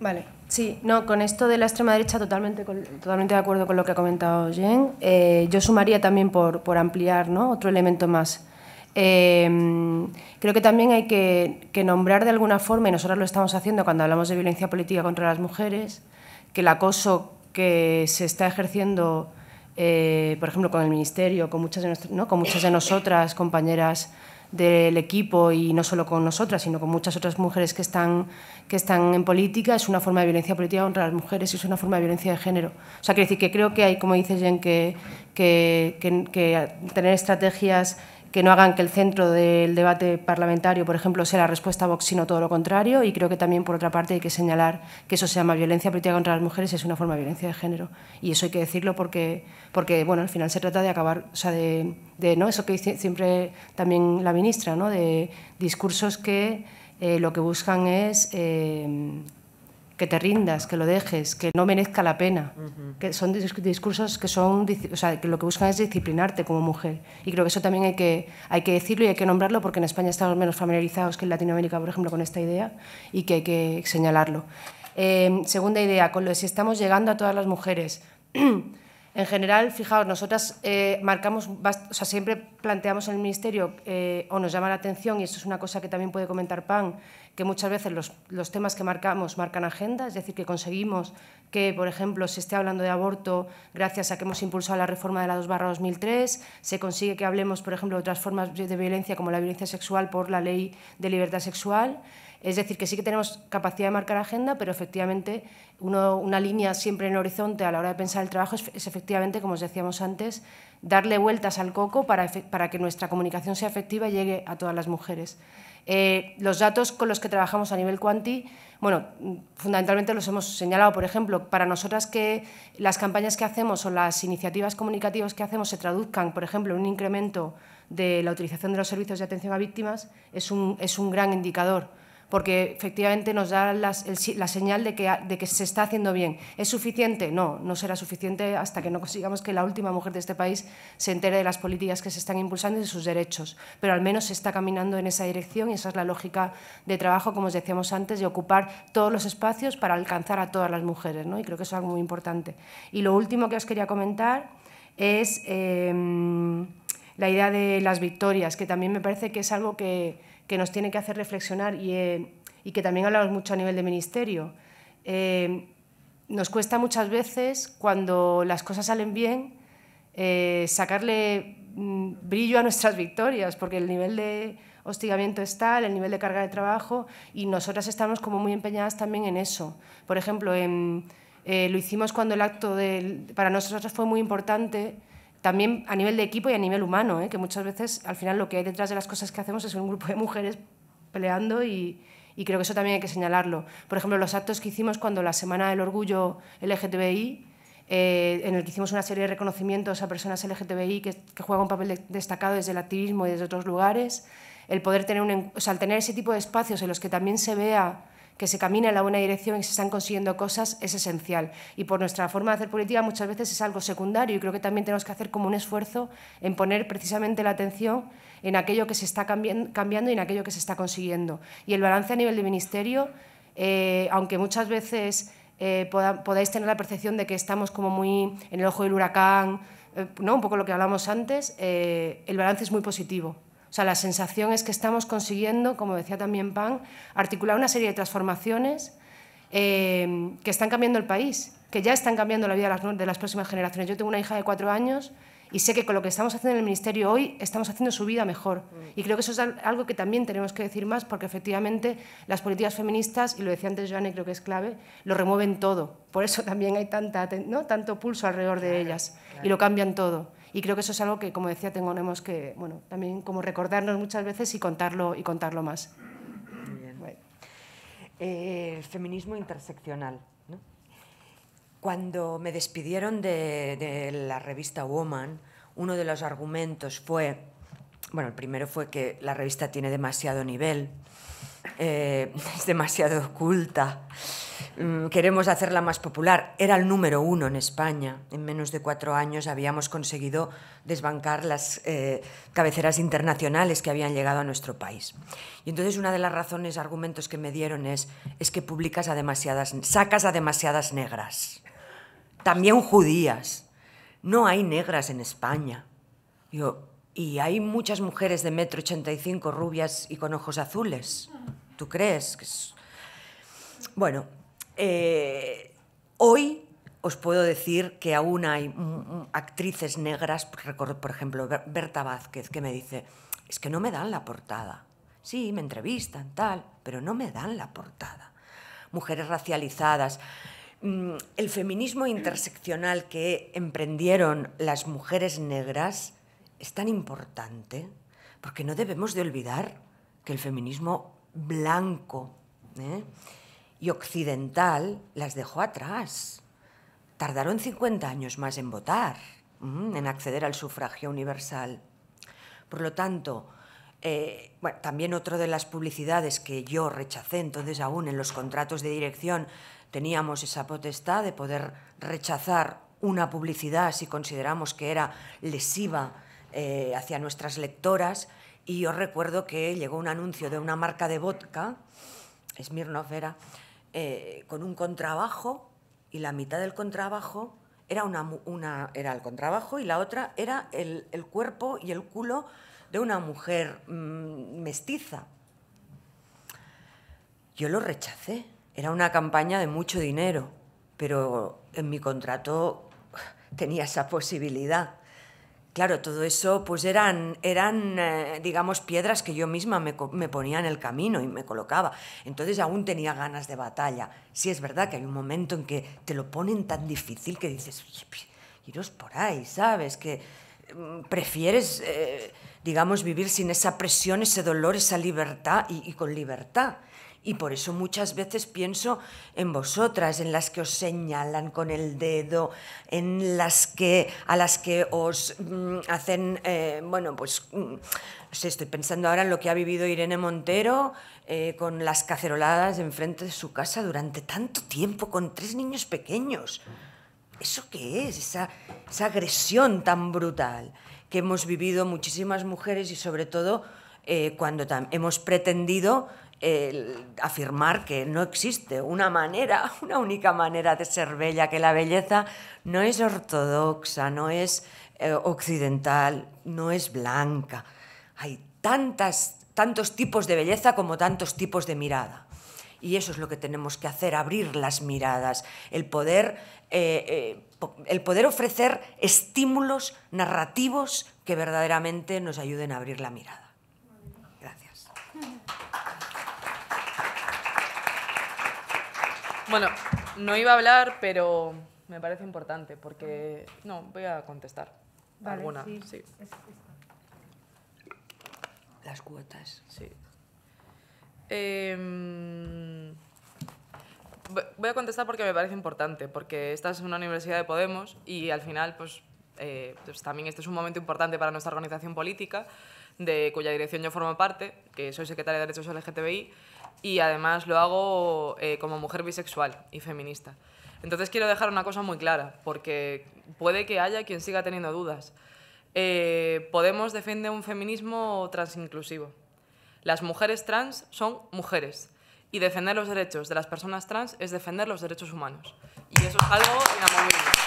Speaker 3: Vale, Sí, no, con esto de la extrema derecha totalmente, totalmente de acuerdo con lo que ha comentado Jen. Eh, yo sumaría también por, ampliar otro elemento más. Em, creo que también hay que, nombrar de alguna forma, y nosotros lo estamos haciendo cuando hablamos de violencia política contra las mujeres, que el acoso que se está ejerciendo, eh, por ejemplo, con el Ministerio, con muchas de, ¿no? con muchas de nosotras, compañeras del equipo y no solo con nosotras, sino con muchas otras mujeres que están, que están en política, es una forma de violencia política contra las mujeres y es una forma de violencia de género. O sea, quiero decir que creo que hay, como dice Jen, que, que tener estrategias que no hagan que el centro del debate parlamentario, por ejemplo, sea la respuesta a Vox, sino todo lo contrario. Y creo que también, por otra parte, hay que señalar que eso se llama violencia política contra las mujeres, es una forma de violencia de género. Y eso hay que decirlo porque, porque bueno, al final se trata de acabar, o sea, de, de ¿no? eso que dice siempre también la ministra, ¿no? de discursos que eh, lo que buscan es... Eh, que te rindas, que lo dejes, que no merezca la pena. que son discursos que son, que lo que buscan es disciplinarte como mujer. Y creo que eso también hay que, hay que decirlo y hay que nombrarlo porque en España estamos menos familiarizados que en Latinoamérica, por ejemplo, con esta idea y que hay que señalarlo. Eh, segunda idea, con lo de si estamos llegando a todas las mujeres. En general, fijaos, nosotras eh, marcamos, o sea, siempre planteamos en el Ministerio eh, o nos llama la atención, y esto es una cosa que también puede comentar PAN, que muchas veces los, los, temas que marcamos marcan agenda, es decir, que conseguimos que, por ejemplo, se esté hablando de aborto gracias a que hemos impulsado la reforma de la 2 2003, se consigue que hablemos, por ejemplo, de otras formas de violencia como la violencia sexual por la ley de libertad sexual. Es decir, que sí que tenemos capacidad de marcar agenda, pero efectivamente una línea siempre en el horizonte a la hora de pensar el trabajo es, efectivamente, como os decíamos antes, darle vueltas al coco para, que nuestra comunicación sea efectiva y llegue a todas las mujeres. Eh, los datos con los que trabajamos a nivel cuanti, bueno, fundamentalmente los hemos señalado, por ejemplo, para nosotras que las campañas que hacemos o las iniciativas comunicativas que hacemos se traduzcan, por ejemplo, en un incremento de la utilización de los servicios de atención a víctimas, es es un gran indicador porque efectivamente nos da la señal de que, se está haciendo bien. ¿Es suficiente? No, no será suficiente hasta que no consigamos que la última mujer de este país se entere de las políticas que se están impulsando y de sus derechos. Pero al menos se está caminando en esa dirección y esa es la lógica de trabajo, como os decíamos antes, de ocupar todos los espacios para alcanzar a todas las mujeres. ¿no? Y creo que eso es algo muy importante. Y lo último que os quería comentar es em, la idea de las victorias, que también me parece que es algo que que nos tiene que hacer reflexionar eh, y, que también hablamos mucho a nivel de ministerio. Eh, nos cuesta muchas veces, cuando las cosas salen bien, eh, sacarle mm, brillo a nuestras victorias, porque el nivel de hostigamiento está, tal, el nivel de carga de trabajo, y nosotras estamos como muy empeñadas también en eso. Por ejemplo, lo hicimos cuando el acto de, para nosotros fue muy importante también a nivel de equipo y a nivel humano, ¿eh? que muchas veces al final lo que hay detrás de las cosas que hacemos es un grupo de mujeres peleando y, creo que eso también hay que señalarlo. Por ejemplo, los actos que hicimos cuando la Semana del Orgullo LGTBI, eh, en el que hicimos una serie de reconocimientos a personas LGTBI que, que juegan un papel destacado desde el activismo y desde otros lugares, el poder tener, un, o tener ese tipo de espacios en los que también se vea que se camine en la buena dirección y se están consiguiendo cosas es esencial. Y por nuestra forma de hacer política muchas veces es algo secundario y creo que también tenemos que hacer como un esfuerzo en poner precisamente la atención en aquello que se está cambiando, y en aquello que se está consiguiendo. Y el balance a nivel de ministerio, eh, aunque muchas veces eh, podáis tener la percepción de que estamos como muy en el ojo del huracán, eh, ¿no? un poco lo que hablamos antes, el balance es muy positivo. O la sensación es que estamos consiguiendo, como decía también Pan, articular una serie de transformaciones eh, que están cambiando el país, que ya están cambiando la vida de las, próximas generaciones. Yo tengo una hija de cuatro años y sé que con lo que estamos haciendo en el Ministerio hoy estamos haciendo su vida mejor. Mm. Y creo que eso es algo que también tenemos que decir más porque efectivamente las políticas feministas, y lo decía antes Joanne, creo que es clave, lo remueven todo. Por eso también hay tanto pulso alrededor de ellas y lo cambian todo. Y creo que eso es algo que, como decía, tenemos que, bueno, también como recordarnos muchas veces y contarlo, y contarlo más.
Speaker 4: el eh, feminismo interseccional. Cuando me despidieron de la revista Woman, uno de los argumentos fue, bueno, el primero fue que la revista tiene demasiado nivel es eh, demasiado oculta. Mm, queremos hacerla más popular. Era el número uno en España. En menos de cuatro años habíamos conseguido desbancar las eh, cabeceras internacionales que habían llegado a nuestro país. Y entonces una de las razones, argumentos que me dieron es, es que publicas a demasiadas, sacas a demasiadas negras, también judías. No hay negras en España. Yo, y hay muchas mujeres de metro 85 rubias y con ojos azules. ¿Tú crees? Que Bueno, eh, hoy os puedo decir que aún hay actrices negras, por ejemplo, Berta Vázquez, que me dice, es que no me dan la portada. Sí, me entrevistan, tal, pero no me dan la portada. Mujeres racializadas. Mm, el feminismo interseccional que emprendieron las mujeres negras es tan importante porque no debemos de olvidar que el feminismo blanco ¿eh? y occidental las dejó atrás. Tardaron 50 años más en votar, en acceder al sufragio universal. Por lo tanto, eh, también otra de las publicidades que yo rechacé, entonces aún en los contratos de dirección teníamos esa potestad de poder rechazar una publicidad si consideramos que era lesiva eh, hacia nuestras lectoras y yo recuerdo que llegó un anuncio de una marca de vodka, Smirnoff era, eh, con un contrabajo y la mitad del contrabajo era, una, era el contrabajo y la otra era el, cuerpo y el culo de una mujer mm, mestiza. Yo lo rechacé. Era una campaña de mucho dinero, pero en mi contrato tenía esa posibilidad. Claro, todo eso pues eran, eran eh, digamos, piedras que yo misma me, ponía en el camino y me colocaba. Entonces aún tenía ganas de batalla. Sí es verdad que hay un momento en que te lo ponen tan difícil que dices, Oye, iros por ahí, ¿sabes? Que mm, prefieres, eh, digamos, vivir sin esa presión, ese dolor, esa libertad y con libertad. Y por eso muchas veces pienso en vosotras, en las que os señalan con el dedo, en las que a las que os mm, hacen, eh, bueno, pues mm, estoy pensando ahora en lo que ha vivido Irene Montero eh, con las caceroladas enfrente de su casa durante tanto tiempo, con tres niños pequeños. ¿Eso qué es? Esa, agresión tan brutal que hemos vivido muchísimas mujeres y sobre todo eh, cuando hemos pretendido el afirmar que no existe una manera, una única manera de ser bella, que la belleza no es ortodoxa, no es eh, occidental, no es blanca. Hay tantas, tantos tipos de belleza como tantos tipos de mirada. Y eso es lo que tenemos que hacer, abrir las miradas, el poder, eh, eh, el poder ofrecer estímulos narrativos que verdaderamente nos ayuden a abrir la mirada.
Speaker 1: Bueno, no iba a hablar, pero me parece importante porque... No, voy a contestar. alguna, Las cuotas. Sí. Em, voy a contestar porque me parece importante, porque esta es una universidad de Podemos y al final, pues, eh, pues también este es un momento importante para nuestra organización política, de cuya dirección yo formo parte, que soy secretaria de Derechos LGTBI, y además lo hago eh, como mujer bisexual y feminista. Entonces quiero dejar una cosa muy clara, porque puede que haya quien siga teniendo dudas. Eh, Podemos defender un feminismo transinclusivo. Las mujeres trans son mujeres y defender los derechos de las personas trans es defender los derechos humanos. Y eso es algo inamovible.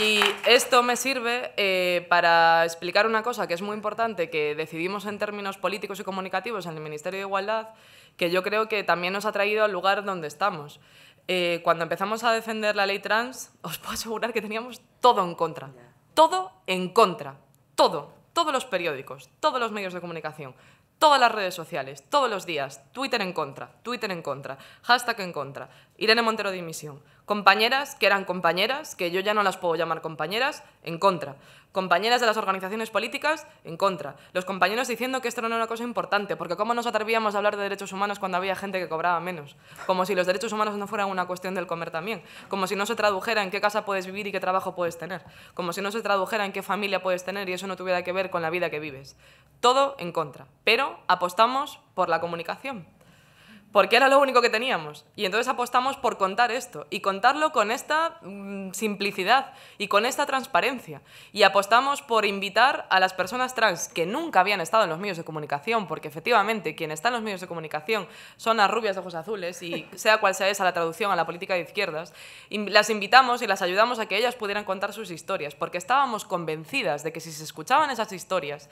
Speaker 1: Y esto me sirve eh, para explicar una cosa que es muy importante, que decidimos en términos políticos y comunicativos en el Ministerio de Igualdad, que yo creo que también nos ha traído al lugar donde estamos. Eh, cuando empezamos a defender la ley trans, os puedo asegurar que teníamos todo en contra. Todo en contra. Todo. Todos los periódicos, todos los medios de comunicación, todas las redes sociales, todos los días, Twitter en contra, Twitter en contra, hashtag en contra, Irene Montero de dimisión, compañeras que eran compañeras, que yo ya no las puedo llamar compañeras, en contra, compañeras de las organizaciones políticas, en contra, los compañeros diciendo que esto no era una cosa importante, porque cómo nos atrevíamos a hablar de derechos humanos cuando había gente que cobraba menos, como si los derechos humanos no fueran una cuestión del comer también, como si no se tradujera en qué casa puedes vivir y qué trabajo puedes tener, como si no se tradujera en qué familia puedes tener y eso no tuviera que ver con la vida que vives. Todo en contra. Pero apostamos por la comunicación. Porque era lo único que teníamos. Y entonces apostamos por contar esto. Y contarlo con esta mm, simplicidad y con esta transparencia. Y apostamos por invitar a las personas trans que nunca habían estado en los medios de comunicación. Porque efectivamente, quien está en los medios de comunicación son las rubias de ojos azules. Y sea cual sea esa la traducción a la política de izquierdas. Las invitamos y las ayudamos a que ellas pudieran contar sus historias. Porque estábamos convencidas de que si se escuchaban esas historias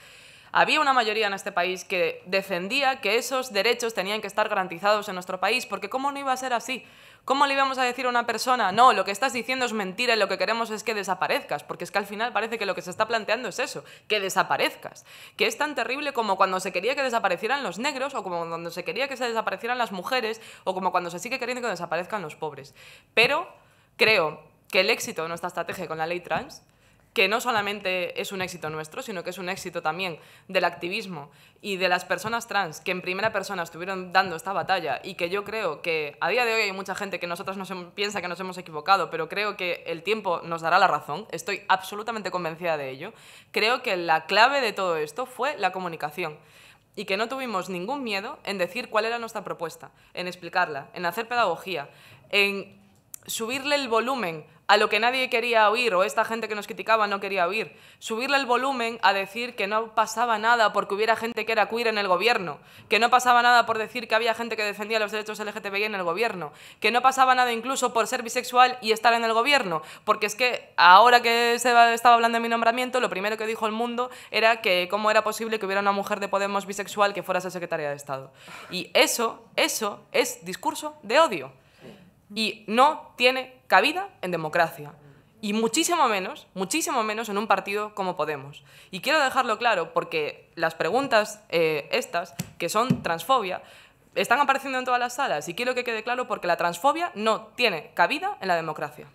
Speaker 1: había una mayoría en este país que defendía que esos derechos tenían que estar garantizados en nuestro país, porque ¿cómo no iba a ser así? ¿Cómo le íbamos a decir a una persona, no, lo que estás diciendo es mentira y lo que queremos es que desaparezcas? Porque es que al final parece que lo que se está planteando es eso, que desaparezcas. Que es tan terrible como cuando se quería que desaparecieran los negros, o como cuando se quería que se desaparecieran las mujeres, o como cuando se sigue queriendo que desaparezcan los pobres. Pero creo que el éxito de nuestra estrategia con la ley trans que no solamente es un éxito nuestro, sino que es un éxito también del activismo y de las personas trans que en primera persona estuvieron dando esta batalla y que yo creo que a día de hoy hay mucha gente que nosotras nos piensa que nos hemos equivocado, pero creo que el tiempo nos dará la razón, estoy absolutamente convencida de ello. Creo que la clave de todo esto fue la comunicación y que no tuvimos ningún miedo en decir cuál era nuestra propuesta, en explicarla, en hacer pedagogía, en subirle el volumen a lo que nadie quería oír o esta gente que nos criticaba no quería oír. Subirle el volumen a decir que no pasaba nada porque hubiera gente que era queer en el gobierno, que no pasaba nada por decir que había gente que defendía los derechos LGTBI en el gobierno, que no pasaba nada incluso por ser bisexual y estar en el gobierno, porque es que ahora que se estaba hablando de mi nombramiento, lo primero que dijo el mundo era que cómo era posible que hubiera una mujer de Podemos bisexual que fuera esa secretaria de Estado. Y eso, eso es discurso de odio y no tiene cabida en democracia. Y muchísimo menos, muchísimo menos en un partido como Podemos. Y quiero dejarlo claro porque las preguntas eh, estas, que son transfobia, están apareciendo en todas las salas y quiero que quede claro porque la transfobia no tiene cabida en la democracia.